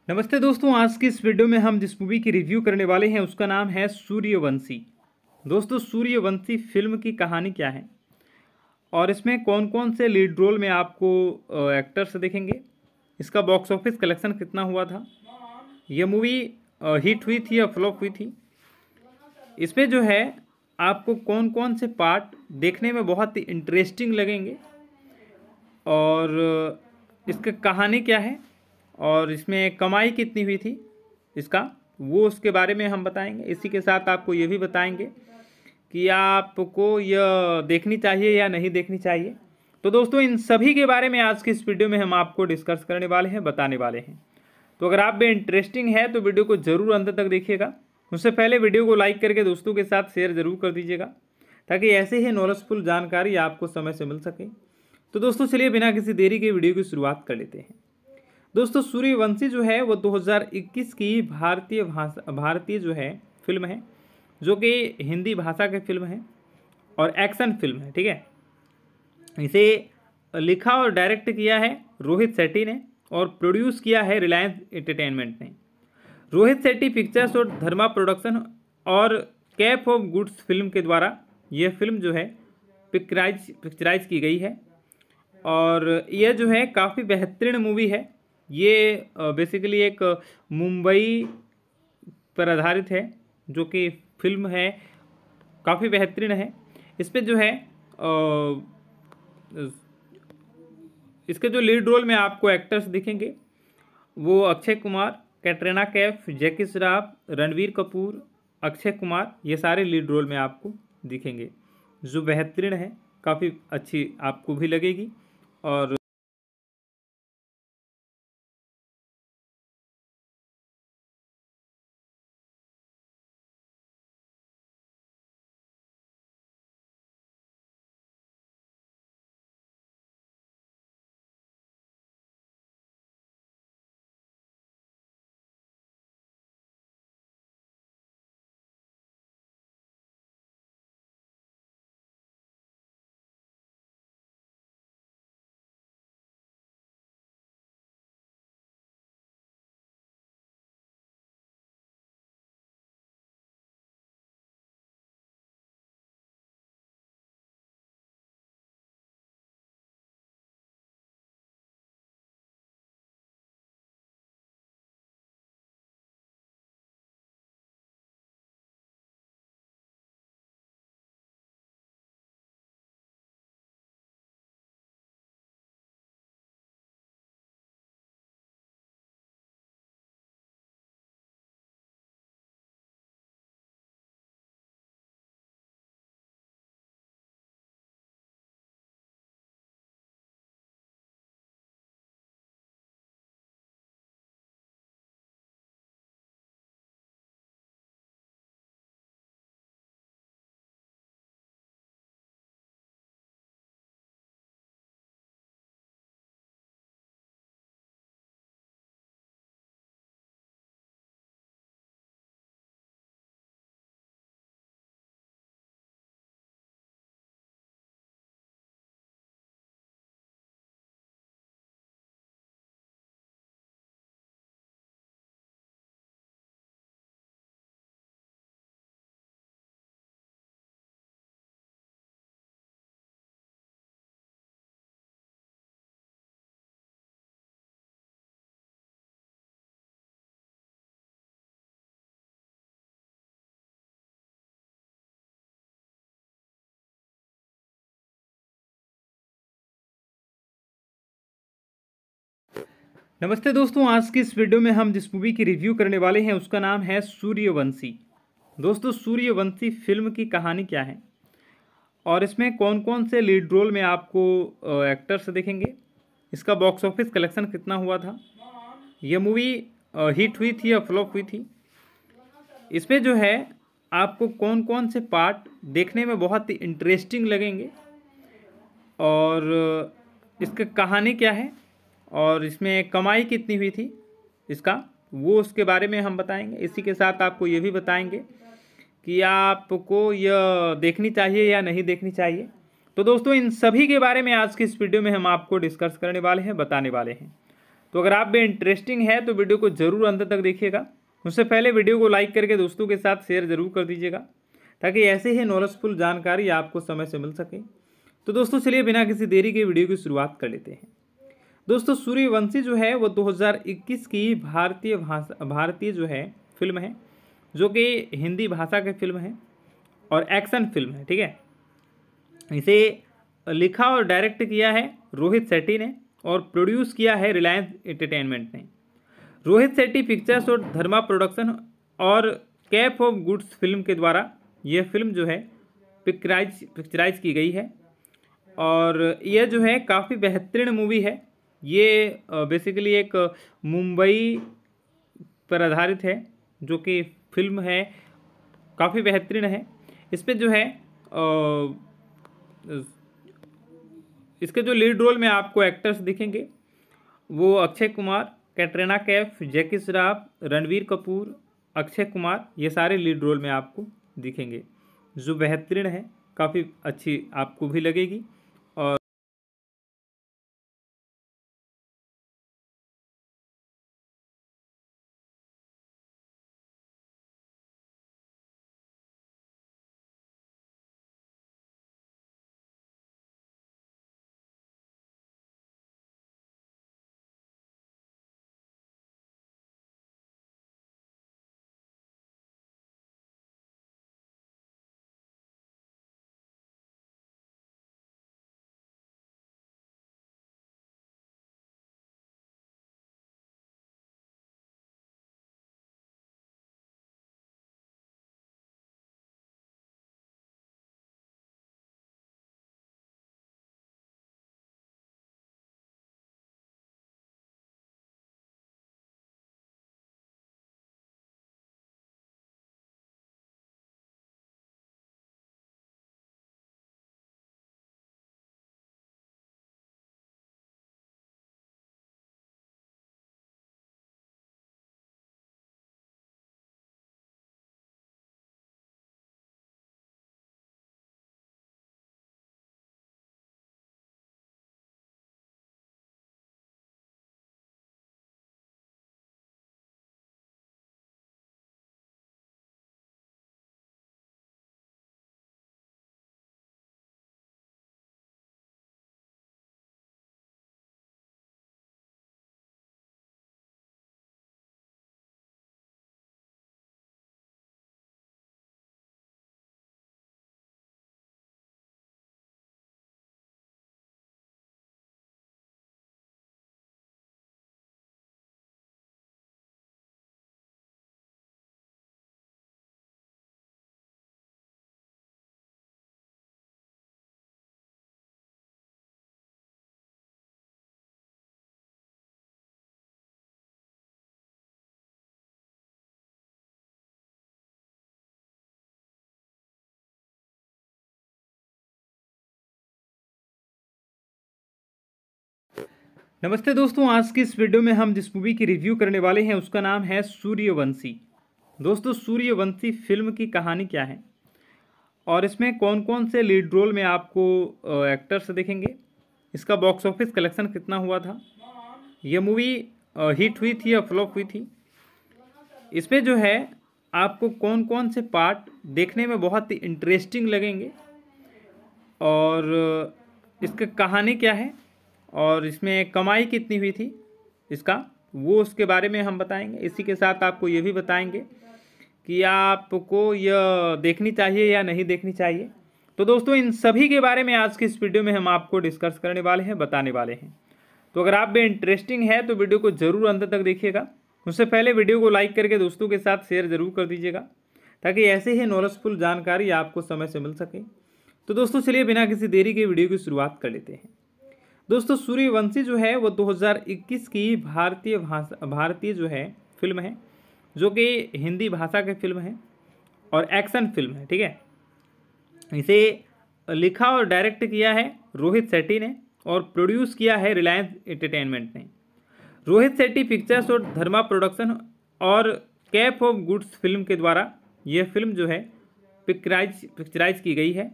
नमस्ते दोस्तों आज की इस वीडियो में हम जिस मूवी की रिव्यू करने वाले हैं उसका नाम है सूर्यवंशी दोस्तों सूर्यवंशी फिल्म की कहानी क्या है और इसमें कौन कौन से लीड रोल में आपको एक्टर्स देखेंगे इसका बॉक्स ऑफिस कलेक्शन कितना हुआ था यह मूवी हिट हुई थी या फ्लॉप हुई थी इसमें जो है आपको कौन कौन से पार्ट देखने में बहुत ही इंटरेस्टिंग लगेंगे और इसका कहानी क्या है और इसमें कमाई कितनी हुई थी इसका वो उसके बारे में हम बताएंगे इसी के साथ आपको ये भी बताएंगे कि आपको यह देखनी चाहिए या नहीं देखनी चाहिए तो दोस्तों इन सभी के बारे में आज की इस वीडियो में हम आपको डिस्कस करने वाले हैं बताने वाले हैं तो अगर आप भी इंटरेस्टिंग है तो वीडियो को ज़रूर अंत तक देखिएगा उससे पहले वीडियो को लाइक करके दोस्तों के साथ शेयर ज़रूर कर दीजिएगा ताकि ऐसे ही नॉलेजफुल जानकारी आपको समय से मिल सके तो दोस्तों चलिए बिना किसी देरी के वीडियो की शुरुआत कर लेते हैं दोस्तों सूर्यवंशी जो है वो 2021 की भारतीय भाषा भारतीय जो है फिल्म है जो कि हिंदी भाषा की फिल्म है और एक्शन फिल्म है ठीक है इसे लिखा और डायरेक्ट किया है रोहित शेट्टी ने और प्रोड्यूस किया है रिलायंस एंटरटेनमेंट ने रोहित शेट्टी पिक्चर्स और धर्मा प्रोडक्शन और कैप ऑफ गुड्स फिल्म के द्वारा यह फिल्म जो है पिक्चराइज पिक्चराइज की गई है और यह जो है काफ़ी बेहतरीन मूवी है ये बेसिकली एक मुंबई पर आधारित है जो कि फिल्म है काफ़ी बेहतरीन है इस पर जो है इसके जो लीड रोल में आपको एक्टर्स दिखेंगे वो अक्षय कुमार कैटरीना कैफ जैकी श्राफ रणवीर कपूर अक्षय कुमार ये सारे लीड रोल में आपको दिखेंगे जो बेहतरीन है काफ़ी अच्छी आपको भी लगेगी और नमस्ते दोस्तों आज की इस वीडियो में हम जिस मूवी की रिव्यू करने वाले हैं उसका नाम है सूर्यवंशी दोस्तों सूर्यवंशी फिल्म की कहानी क्या है और इसमें कौन कौन से लीड रोल में आपको एक्टर्स देखेंगे इसका बॉक्स ऑफिस कलेक्शन कितना हुआ था यह मूवी हिट हुई थी या फ्लॉप हुई थी इसमें जो है आपको कौन कौन से पार्ट देखने में बहुत ही इंटरेस्टिंग लगेंगे और इसका कहानी क्या है और इसमें कमाई कितनी हुई थी इसका वो उसके बारे में हम बताएंगे इसी के साथ आपको ये भी बताएंगे कि आपको यह देखनी चाहिए या नहीं देखनी चाहिए तो दोस्तों इन सभी के बारे में आज की इस वीडियो में हम आपको डिस्कस करने वाले हैं बताने वाले हैं तो अगर आप भी इंटरेस्टिंग है तो वीडियो को ज़रूर अंत तक देखिएगा उससे पहले वीडियो को लाइक करके दोस्तों के साथ शेयर ज़रूर कर दीजिएगा ताकि ऐसे ही नॉलेजफुल जानकारी आपको समय से मिल सके तो दोस्तों चलिए बिना किसी देरी के वीडियो की शुरुआत कर लेते हैं दोस्तों सूर्यवंशी जो है वो 2021 की भारतीय भाषा भारतीय जो है फिल्म है जो कि हिंदी भाषा की फिल्म है और एक्शन फिल्म है ठीक है इसे लिखा और डायरेक्ट किया है रोहित शेट्टी ने और प्रोड्यूस किया है रिलायंस एंटरटेनमेंट ने रोहित शेट्टी पिक्चर्स और धर्मा प्रोडक्शन और कैफ ऑफ गुड्स फिल्म के द्वारा यह फिल्म जो है पिक्चराइज पिक्चराइज की गई है और यह जो है काफ़ी बेहतरीन मूवी है ये बेसिकली एक मुंबई पर आधारित है जो कि फिल्म है काफ़ी बेहतरीन है इस पर जो है इसके जो लीड रोल में आपको एक्टर्स दिखेंगे वो अक्षय कुमार कैटरीना कैफ जैकी श्राफ रणवीर कपूर अक्षय कुमार ये सारे लीड रोल में आपको दिखेंगे जो बेहतरीन है काफ़ी अच्छी आपको भी लगेगी नमस्ते दोस्तों आज की इस वीडियो में हम जिस मूवी की रिव्यू करने वाले हैं उसका नाम है सूर्यवंशी दोस्तों सूर्यवंशी फिल्म की कहानी क्या है और इसमें कौन कौन से लीड रोल में आपको एक्टर्स देखेंगे इसका बॉक्स ऑफिस कलेक्शन कितना हुआ था यह मूवी हिट हुई थी या फ्लॉप हुई थी इसमें जो है आपको कौन कौन से पार्ट देखने में बहुत ही इंटरेस्टिंग लगेंगे और इसका कहानी क्या है और इसमें कमाई कितनी हुई थी इसका वो उसके बारे में हम बताएंगे इसी के साथ आपको ये भी बताएंगे कि आपको यह देखनी चाहिए या नहीं देखनी चाहिए तो दोस्तों इन सभी के बारे में आज की इस वीडियो में हम आपको डिस्कस करने वाले हैं बताने वाले हैं तो अगर आप भी इंटरेस्टिंग है तो वीडियो को ज़रूर अंत तक देखिएगा उससे पहले वीडियो को लाइक करके दोस्तों के साथ शेयर ज़रूर कर दीजिएगा ताकि ऐसे ही नॉलेजफुल जानकारी आपको समय से मिल सके तो दोस्तों चलिए बिना किसी देरी के वीडियो की शुरुआत कर लेते हैं दोस्तों सूर्यवंशी जो है वो 2021 की भारतीय भाषा भारतीय जो है फिल्म है जो कि हिंदी भाषा की फिल्म है और एक्शन फिल्म है ठीक है इसे लिखा और डायरेक्ट किया है रोहित शेट्टी ने और प्रोड्यूस किया है रिलायंस एंटरटेनमेंट ने रोहित शेट्टी पिक्चर्स और धर्मा प्रोडक्शन और कैप ऑफ गुड्स फिल्म के द्वारा यह फिल्म जो है पिक्चराइज पिक्चराइज की गई है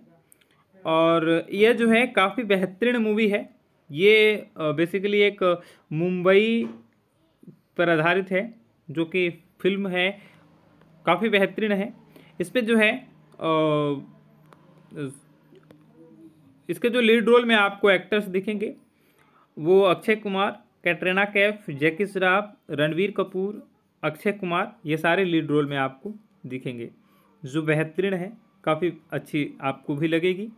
और यह जो है काफ़ी बेहतरीन मूवी है ये बेसिकली एक मुंबई पर आधारित है जो कि फिल्म है काफ़ी बेहतरीन है इस पर जो है इसके जो लीड रोल में आपको एक्टर्स दिखेंगे वो अक्षय कुमार कैटरीना कैफ जैकी श्राफ रणवीर कपूर अक्षय कुमार ये सारे लीड रोल में आपको दिखेंगे जो बेहतरीन है काफ़ी अच्छी आपको भी लगेगी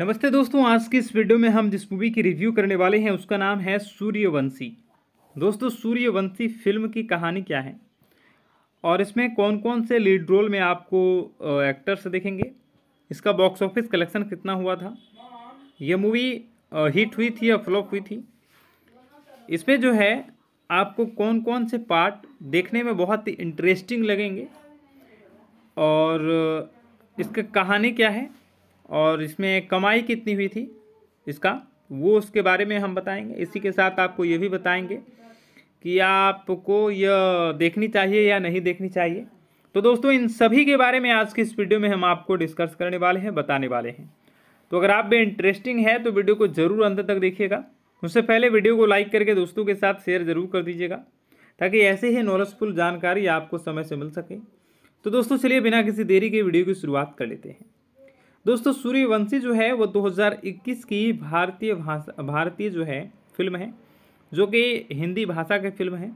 नमस्ते दोस्तों आज की इस वीडियो में हम जिस मूवी की रिव्यू करने वाले हैं उसका नाम है सूर्यवंशी दोस्तों सूर्यवंशी फिल्म की कहानी क्या है और इसमें कौन कौन से लीड रोल में आपको एक्टर्स देखेंगे इसका बॉक्स ऑफिस कलेक्शन कितना हुआ था यह मूवी हिट हुई थी या फ्लॉप हुई थी इसमें जो है आपको कौन कौन से पार्ट देखने में बहुत ही इंटरेस्टिंग लगेंगे और इसका कहानी क्या है और इसमें कमाई कितनी हुई थी इसका वो उसके बारे में हम बताएंगे इसी के साथ आपको ये भी बताएंगे कि आपको यह देखनी चाहिए या नहीं देखनी चाहिए तो दोस्तों इन सभी के बारे में आज की इस वीडियो में हम आपको डिस्कस करने वाले हैं बताने वाले हैं तो अगर आप भी इंटरेस्टिंग है तो वीडियो को ज़रूर अंत तक देखिएगा उससे पहले वीडियो को लाइक करके दोस्तों के साथ शेयर ज़रूर कर दीजिएगा ताकि ऐसे ही नॉलेजफुल जानकारी आपको समय से मिल सके तो दोस्तों चलिए बिना किसी देरी के वीडियो की शुरुआत कर लेते हैं दोस्तों सूर्यवंशी जो है वो 2021 की भारतीय भाषा भारतीय जो है फिल्म है जो कि हिंदी भाषा की फिल्म है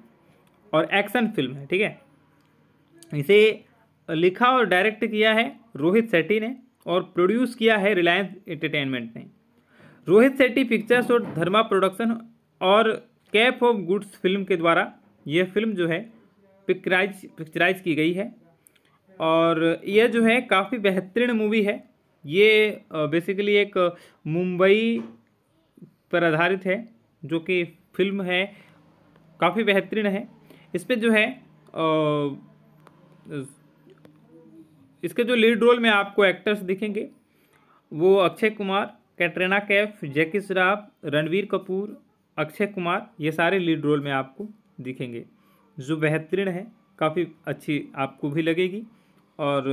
और एक्शन फिल्म है ठीक है इसे लिखा और डायरेक्ट किया है रोहित शेट्टी ने और प्रोड्यूस किया है रिलायंस एंटरटेनमेंट ने रोहित शेट्टी पिक्चर्स और धर्मा प्रोडक्शन और कैप ऑफ गुड्स फिल्म के द्वारा यह फिल्म जो है पिक्चराइज पिक्चराइज की गई है और यह जो है काफ़ी बेहतरीन मूवी है ये बेसिकली एक मुंबई पर आधारित है जो कि फिल्म है काफ़ी बेहतरीन है इस पर जो है इसके जो लीड रोल में आपको एक्टर्स दिखेंगे वो अक्षय कुमार कैटरीना कैफ जैकी श्राफ रणवीर कपूर अक्षय कुमार ये सारे लीड रोल में आपको दिखेंगे जो बेहतरीन है काफ़ी अच्छी आपको भी लगेगी और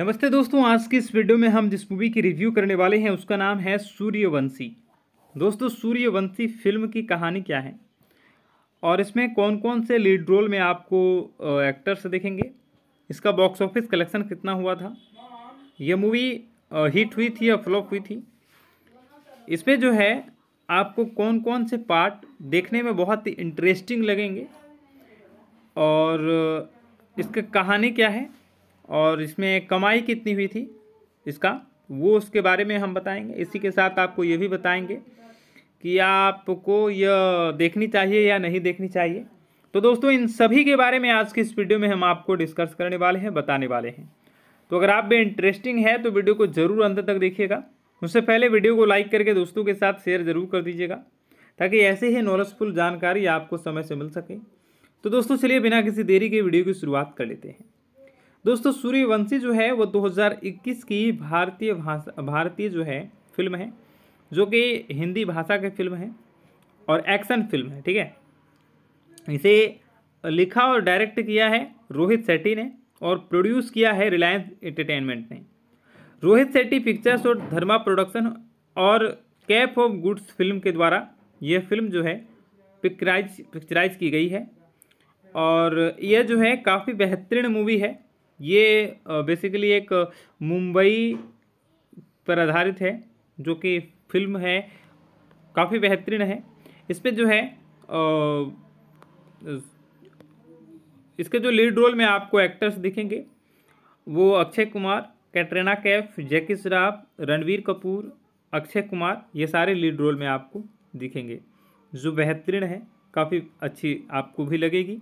नमस्ते दोस्तों आज की इस वीडियो में हम जिस मूवी की रिव्यू करने वाले हैं उसका नाम है सूर्यवंशी दोस्तों सूर्यवंशी फिल्म की कहानी क्या है और इसमें कौन कौन से लीड रोल में आपको एक्टर्स देखेंगे इसका बॉक्स ऑफिस कलेक्शन कितना हुआ था यह मूवी हिट हुई थी या फ्लॉप हुई थी इसमें जो है आपको कौन कौन से पार्ट देखने में बहुत ही इंटरेस्टिंग लगेंगे और इसका कहानी क्या है और इसमें कमाई कितनी हुई थी इसका वो उसके बारे में हम बताएंगे इसी के साथ आपको ये भी बताएंगे कि आपको यह देखनी चाहिए या नहीं देखनी चाहिए तो दोस्तों इन सभी के बारे में आज की इस वीडियो में हम आपको डिस्कस करने वाले हैं बताने वाले हैं तो अगर आप भी इंटरेस्टिंग है तो वीडियो को ज़रूर अंत तक देखिएगा उससे पहले वीडियो को लाइक करके दोस्तों के साथ शेयर ज़रूर कर दीजिएगा ताकि ऐसे ही नॉलेजफुल जानकारी आपको समय से मिल सके तो दोस्तों चलिए बिना किसी देरी के वीडियो की शुरुआत कर लेते हैं दोस्तों सूर्यवंशी जो है वो 2021 की भारतीय भाषा भारतीय जो है फिल्म है जो कि हिंदी भाषा की फिल्म है और एक्शन फिल्म है ठीक है इसे लिखा और डायरेक्ट किया है रोहित शेट्टी ने और प्रोड्यूस किया है रिलायंस एंटरटेनमेंट ने रोहित शेट्टी पिक्चर्स और धर्मा प्रोडक्शन और कैप ऑफ गुड्स फिल्म के द्वारा यह फिल्म जो है पिक्चराइज पिक्चराइज की गई है और यह जो है काफ़ी बेहतरीन मूवी है ये बेसिकली एक मुंबई पर आधारित है जो कि फिल्म है काफ़ी बेहतरीन है इस पर जो है इसके जो लीड रोल में आपको एक्टर्स दिखेंगे वो अक्षय कुमार कैटरीना कैफ जैकी श्राफ रणवीर कपूर अक्षय कुमार ये सारे लीड रोल में आपको दिखेंगे जो बेहतरीन है काफ़ी अच्छी आपको भी लगेगी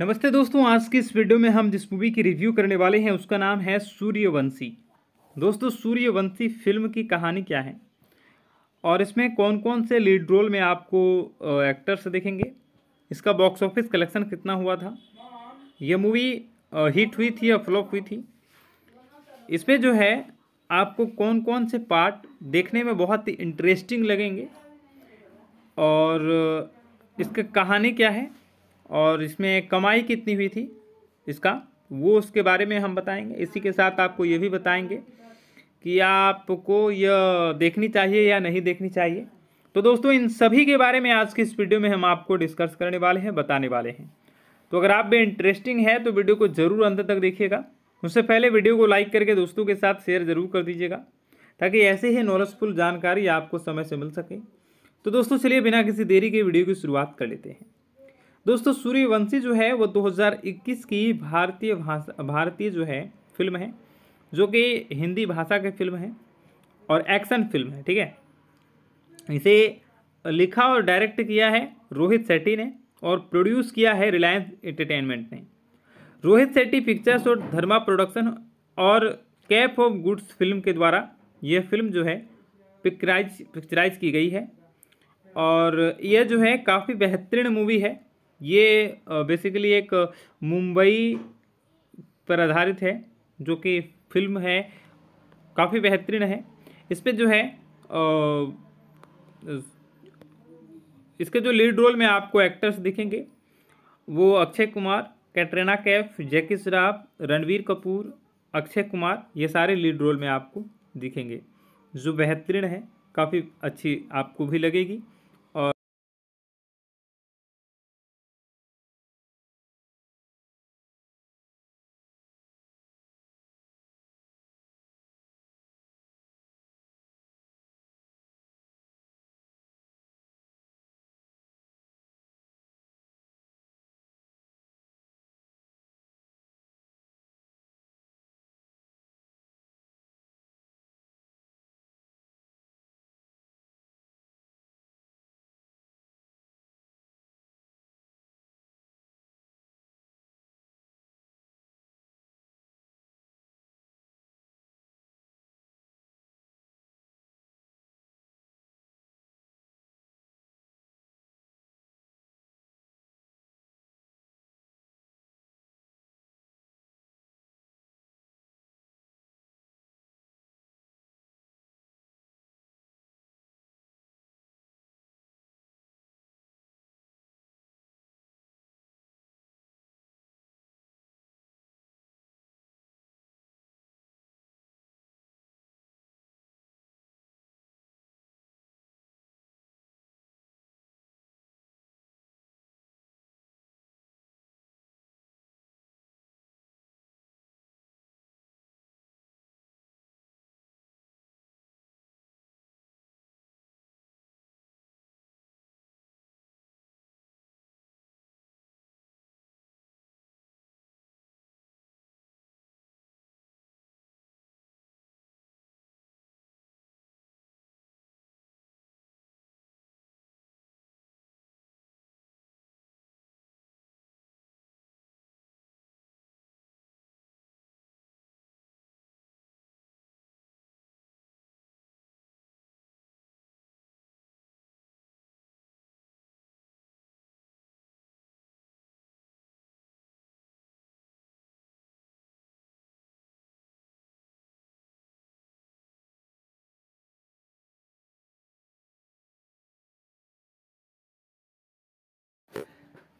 नमस्ते दोस्तों आज की इस वीडियो में हम जिस मूवी की रिव्यू करने वाले हैं उसका नाम है सूर्यवंशी दोस्तों सूर्यवंशी फिल्म की कहानी क्या है और इसमें कौन कौन से लीड रोल में आपको एक्टर्स देखेंगे इसका बॉक्स ऑफिस कलेक्शन कितना हुआ था यह मूवी हिट हुई थी या फ्लॉप हुई थी इसमें जो है आपको कौन कौन से पार्ट देखने में बहुत ही इंटरेस्टिंग लगेंगे और इसका कहानी क्या है और इसमें कमाई कितनी हुई थी इसका वो उसके बारे में हम बताएंगे इसी के साथ आपको ये भी बताएंगे कि आपको यह देखनी चाहिए या नहीं देखनी चाहिए तो दोस्तों इन सभी के बारे में आज की इस वीडियो में हम आपको डिस्कस करने वाले हैं बताने वाले हैं तो अगर आप भी इंटरेस्टिंग है तो वीडियो को ज़रूर अंत तक देखिएगा उससे पहले वीडियो को लाइक करके दोस्तों के साथ शेयर ज़रूर कर दीजिएगा ताकि ऐसे ही नॉलेजफुल जानकारी आपको समय से मिल सके तो दोस्तों चलिए बिना किसी देरी के वीडियो की शुरुआत कर लेते हैं दोस्तों सूर्यवंशी जो है वो 2021 की भारतीय भाषा भारतीय जो है फिल्म है जो कि हिंदी भाषा की फिल्म है और एक्शन फिल्म है ठीक है इसे लिखा और डायरेक्ट किया है रोहित शेट्टी ने और प्रोड्यूस किया है रिलायंस एंटरटेनमेंट ने रोहित शेट्टी पिक्चर्स और धर्मा प्रोडक्शन और कैप ऑफ गुड्स फिल्म के द्वारा यह फिल्म जो है पिक्चराइज पिक्चराइज की गई है और यह जो है काफ़ी बेहतरीन मूवी है ये बेसिकली एक मुंबई पर आधारित है जो कि फिल्म है काफ़ी बेहतरीन है इस पर जो है इसके जो लीड रोल में आपको एक्टर्स दिखेंगे वो अक्षय कुमार कैटरीना कैफ जैकी श्राफ रणवीर कपूर अक्षय कुमार ये सारे लीड रोल में आपको दिखेंगे जो बेहतरीन है काफ़ी अच्छी आपको भी लगेगी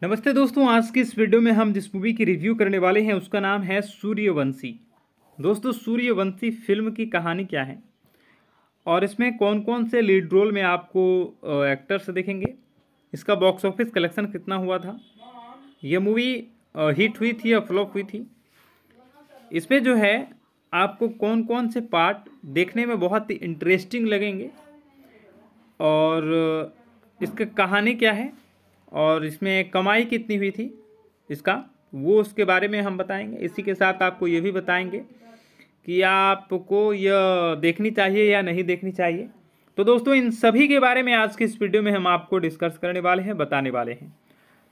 नमस्ते दोस्तों आज की इस वीडियो में हम जिस मूवी की रिव्यू करने वाले हैं उसका नाम है सूर्यवंशी दोस्तों सूर्यवंशी फिल्म की कहानी क्या है और इसमें कौन कौन से लीड रोल में आपको एक्टर्स देखेंगे इसका बॉक्स ऑफिस कलेक्शन कितना हुआ था यह मूवी हिट हुई थी या फ्लॉप हुई थी इसमें जो है आपको कौन कौन से पार्ट देखने में बहुत ही इंटरेस्टिंग लगेंगे और इसका कहानी क्या है और इसमें कमाई कितनी हुई थी इसका वो उसके बारे में हम बताएंगे इसी के साथ आपको ये भी बताएंगे कि आपको यह देखनी चाहिए या नहीं देखनी चाहिए तो दोस्तों इन सभी के बारे में आज की इस वीडियो में हम आपको डिस्कस करने वाले हैं बताने वाले हैं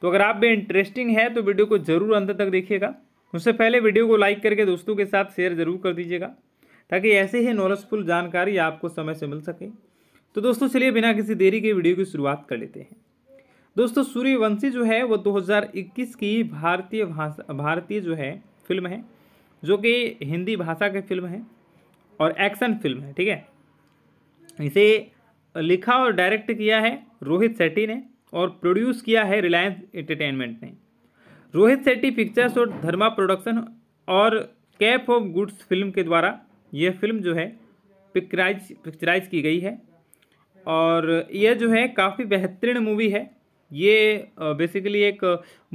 तो अगर आप भी इंटरेस्टिंग है तो वीडियो को ज़रूर अंत तक देखिएगा उससे पहले वीडियो को लाइक करके दोस्तों के साथ शेयर ज़रूर कर दीजिएगा ताकि ऐसे ही नॉलेजफुल जानकारी आपको समय से मिल सके तो दोस्तों चलिए बिना किसी देरी के वीडियो की शुरुआत कर लेते हैं दोस्तों सूर्यवंशी जो है वो 2021 की भारतीय भाषा भारतीय जो है फिल्म है जो कि हिंदी भाषा की फिल्म है और एक्शन फिल्म है ठीक है इसे लिखा और डायरेक्ट किया है रोहित शेट्टी ने और प्रोड्यूस किया है रिलायंस एंटरटेनमेंट ने रोहित शेट्टी पिक्चर्स और धर्मा प्रोडक्शन और कैप ऑफ गुड्स फिल्म के द्वारा यह फिल्म जो है पिक्चराइज पिक्चराइज की गई है और यह जो है काफ़ी बेहतरीन मूवी है ये बेसिकली एक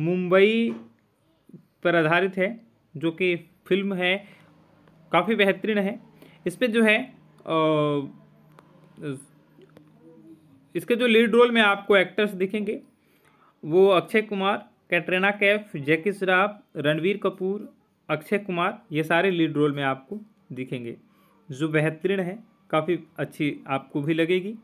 मुंबई पर आधारित है जो कि फिल्म है काफ़ी बेहतरीन है इस पर जो है इसके जो लीड रोल में आपको एक्टर्स दिखेंगे वो अक्षय कुमार कैटरीना कैफ जैकी श्राफ रणवीर कपूर अक्षय कुमार ये सारे लीड रोल में आपको दिखेंगे जो बेहतरीन है काफ़ी अच्छी आपको भी लगेगी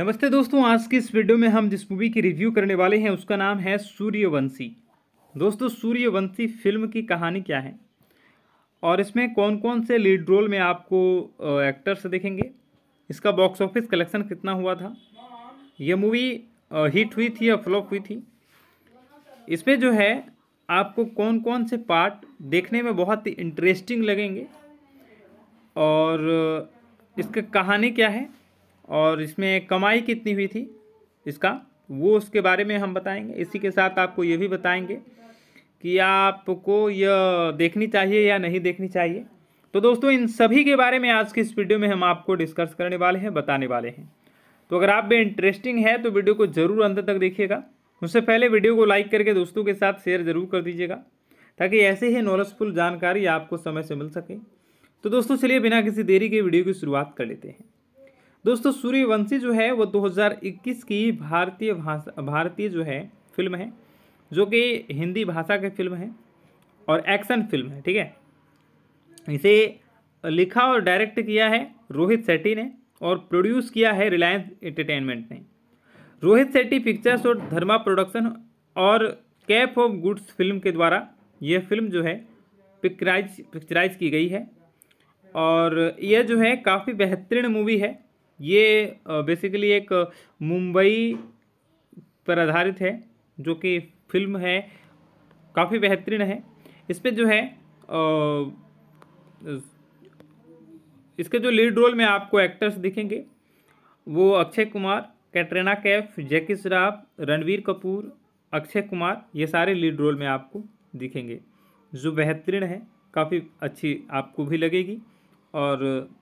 नमस्ते दोस्तों आज की इस वीडियो में हम जिस मूवी की रिव्यू करने वाले हैं उसका नाम है सूर्यवंशी दोस्तों सूर्यवंशी फिल्म की कहानी क्या है और इसमें कौन कौन से लीड रोल में आपको एक्टर्स देखेंगे इसका बॉक्स ऑफिस कलेक्शन कितना हुआ था यह मूवी हिट हुई थी या फ्लॉप हुई थी इसमें जो है आपको कौन कौन से पार्ट देखने में बहुत ही इंटरेस्टिंग लगेंगे और इसका कहानी क्या है और इसमें कमाई कितनी हुई थी इसका वो उसके बारे में हम बताएंगे इसी के साथ आपको ये भी बताएंगे कि आपको यह देखनी चाहिए या नहीं देखनी चाहिए तो दोस्तों इन सभी के बारे में आज की इस वीडियो में हम आपको डिस्कस करने वाले हैं बताने वाले हैं तो अगर आप भी इंटरेस्टिंग है तो वीडियो को ज़रूर अंत तक देखिएगा उससे पहले वीडियो को लाइक करके दोस्तों के साथ शेयर ज़रूर कर दीजिएगा ताकि ऐसे ही नॉलेजफुल जानकारी आपको समय से मिल सके तो दोस्तों चलिए बिना किसी देरी के वीडियो की शुरुआत कर लेते हैं दोस्तों सूर्यवंशी जो है वो 2021 की भारतीय भाषा भारतीय जो है फिल्म है जो कि हिंदी भाषा की फिल्म है और एक्शन फिल्म है ठीक है इसे लिखा और डायरेक्ट किया है रोहित शेट्टी ने और प्रोड्यूस किया है रिलायंस एंटरटेनमेंट ने रोहित शेट्टी पिक्चर्स और धर्मा प्रोडक्शन और कैफ ऑफ गुड्स फिल्म के द्वारा यह फिल्म जो है पिक्चराइज पिक्चराइज की गई है और यह जो है काफ़ी बेहतरीन मूवी है ये बेसिकली एक मुंबई पर आधारित है जो कि फिल्म है काफ़ी बेहतरीन है इस पर जो है इसके जो लीड रोल में आपको एक्टर्स दिखेंगे वो अक्षय कुमार कैटरीना कैफ जैकी श्राफ रणवीर कपूर अक्षय कुमार ये सारे लीड रोल में आपको दिखेंगे जो बेहतरीन है काफ़ी अच्छी आपको भी लगेगी और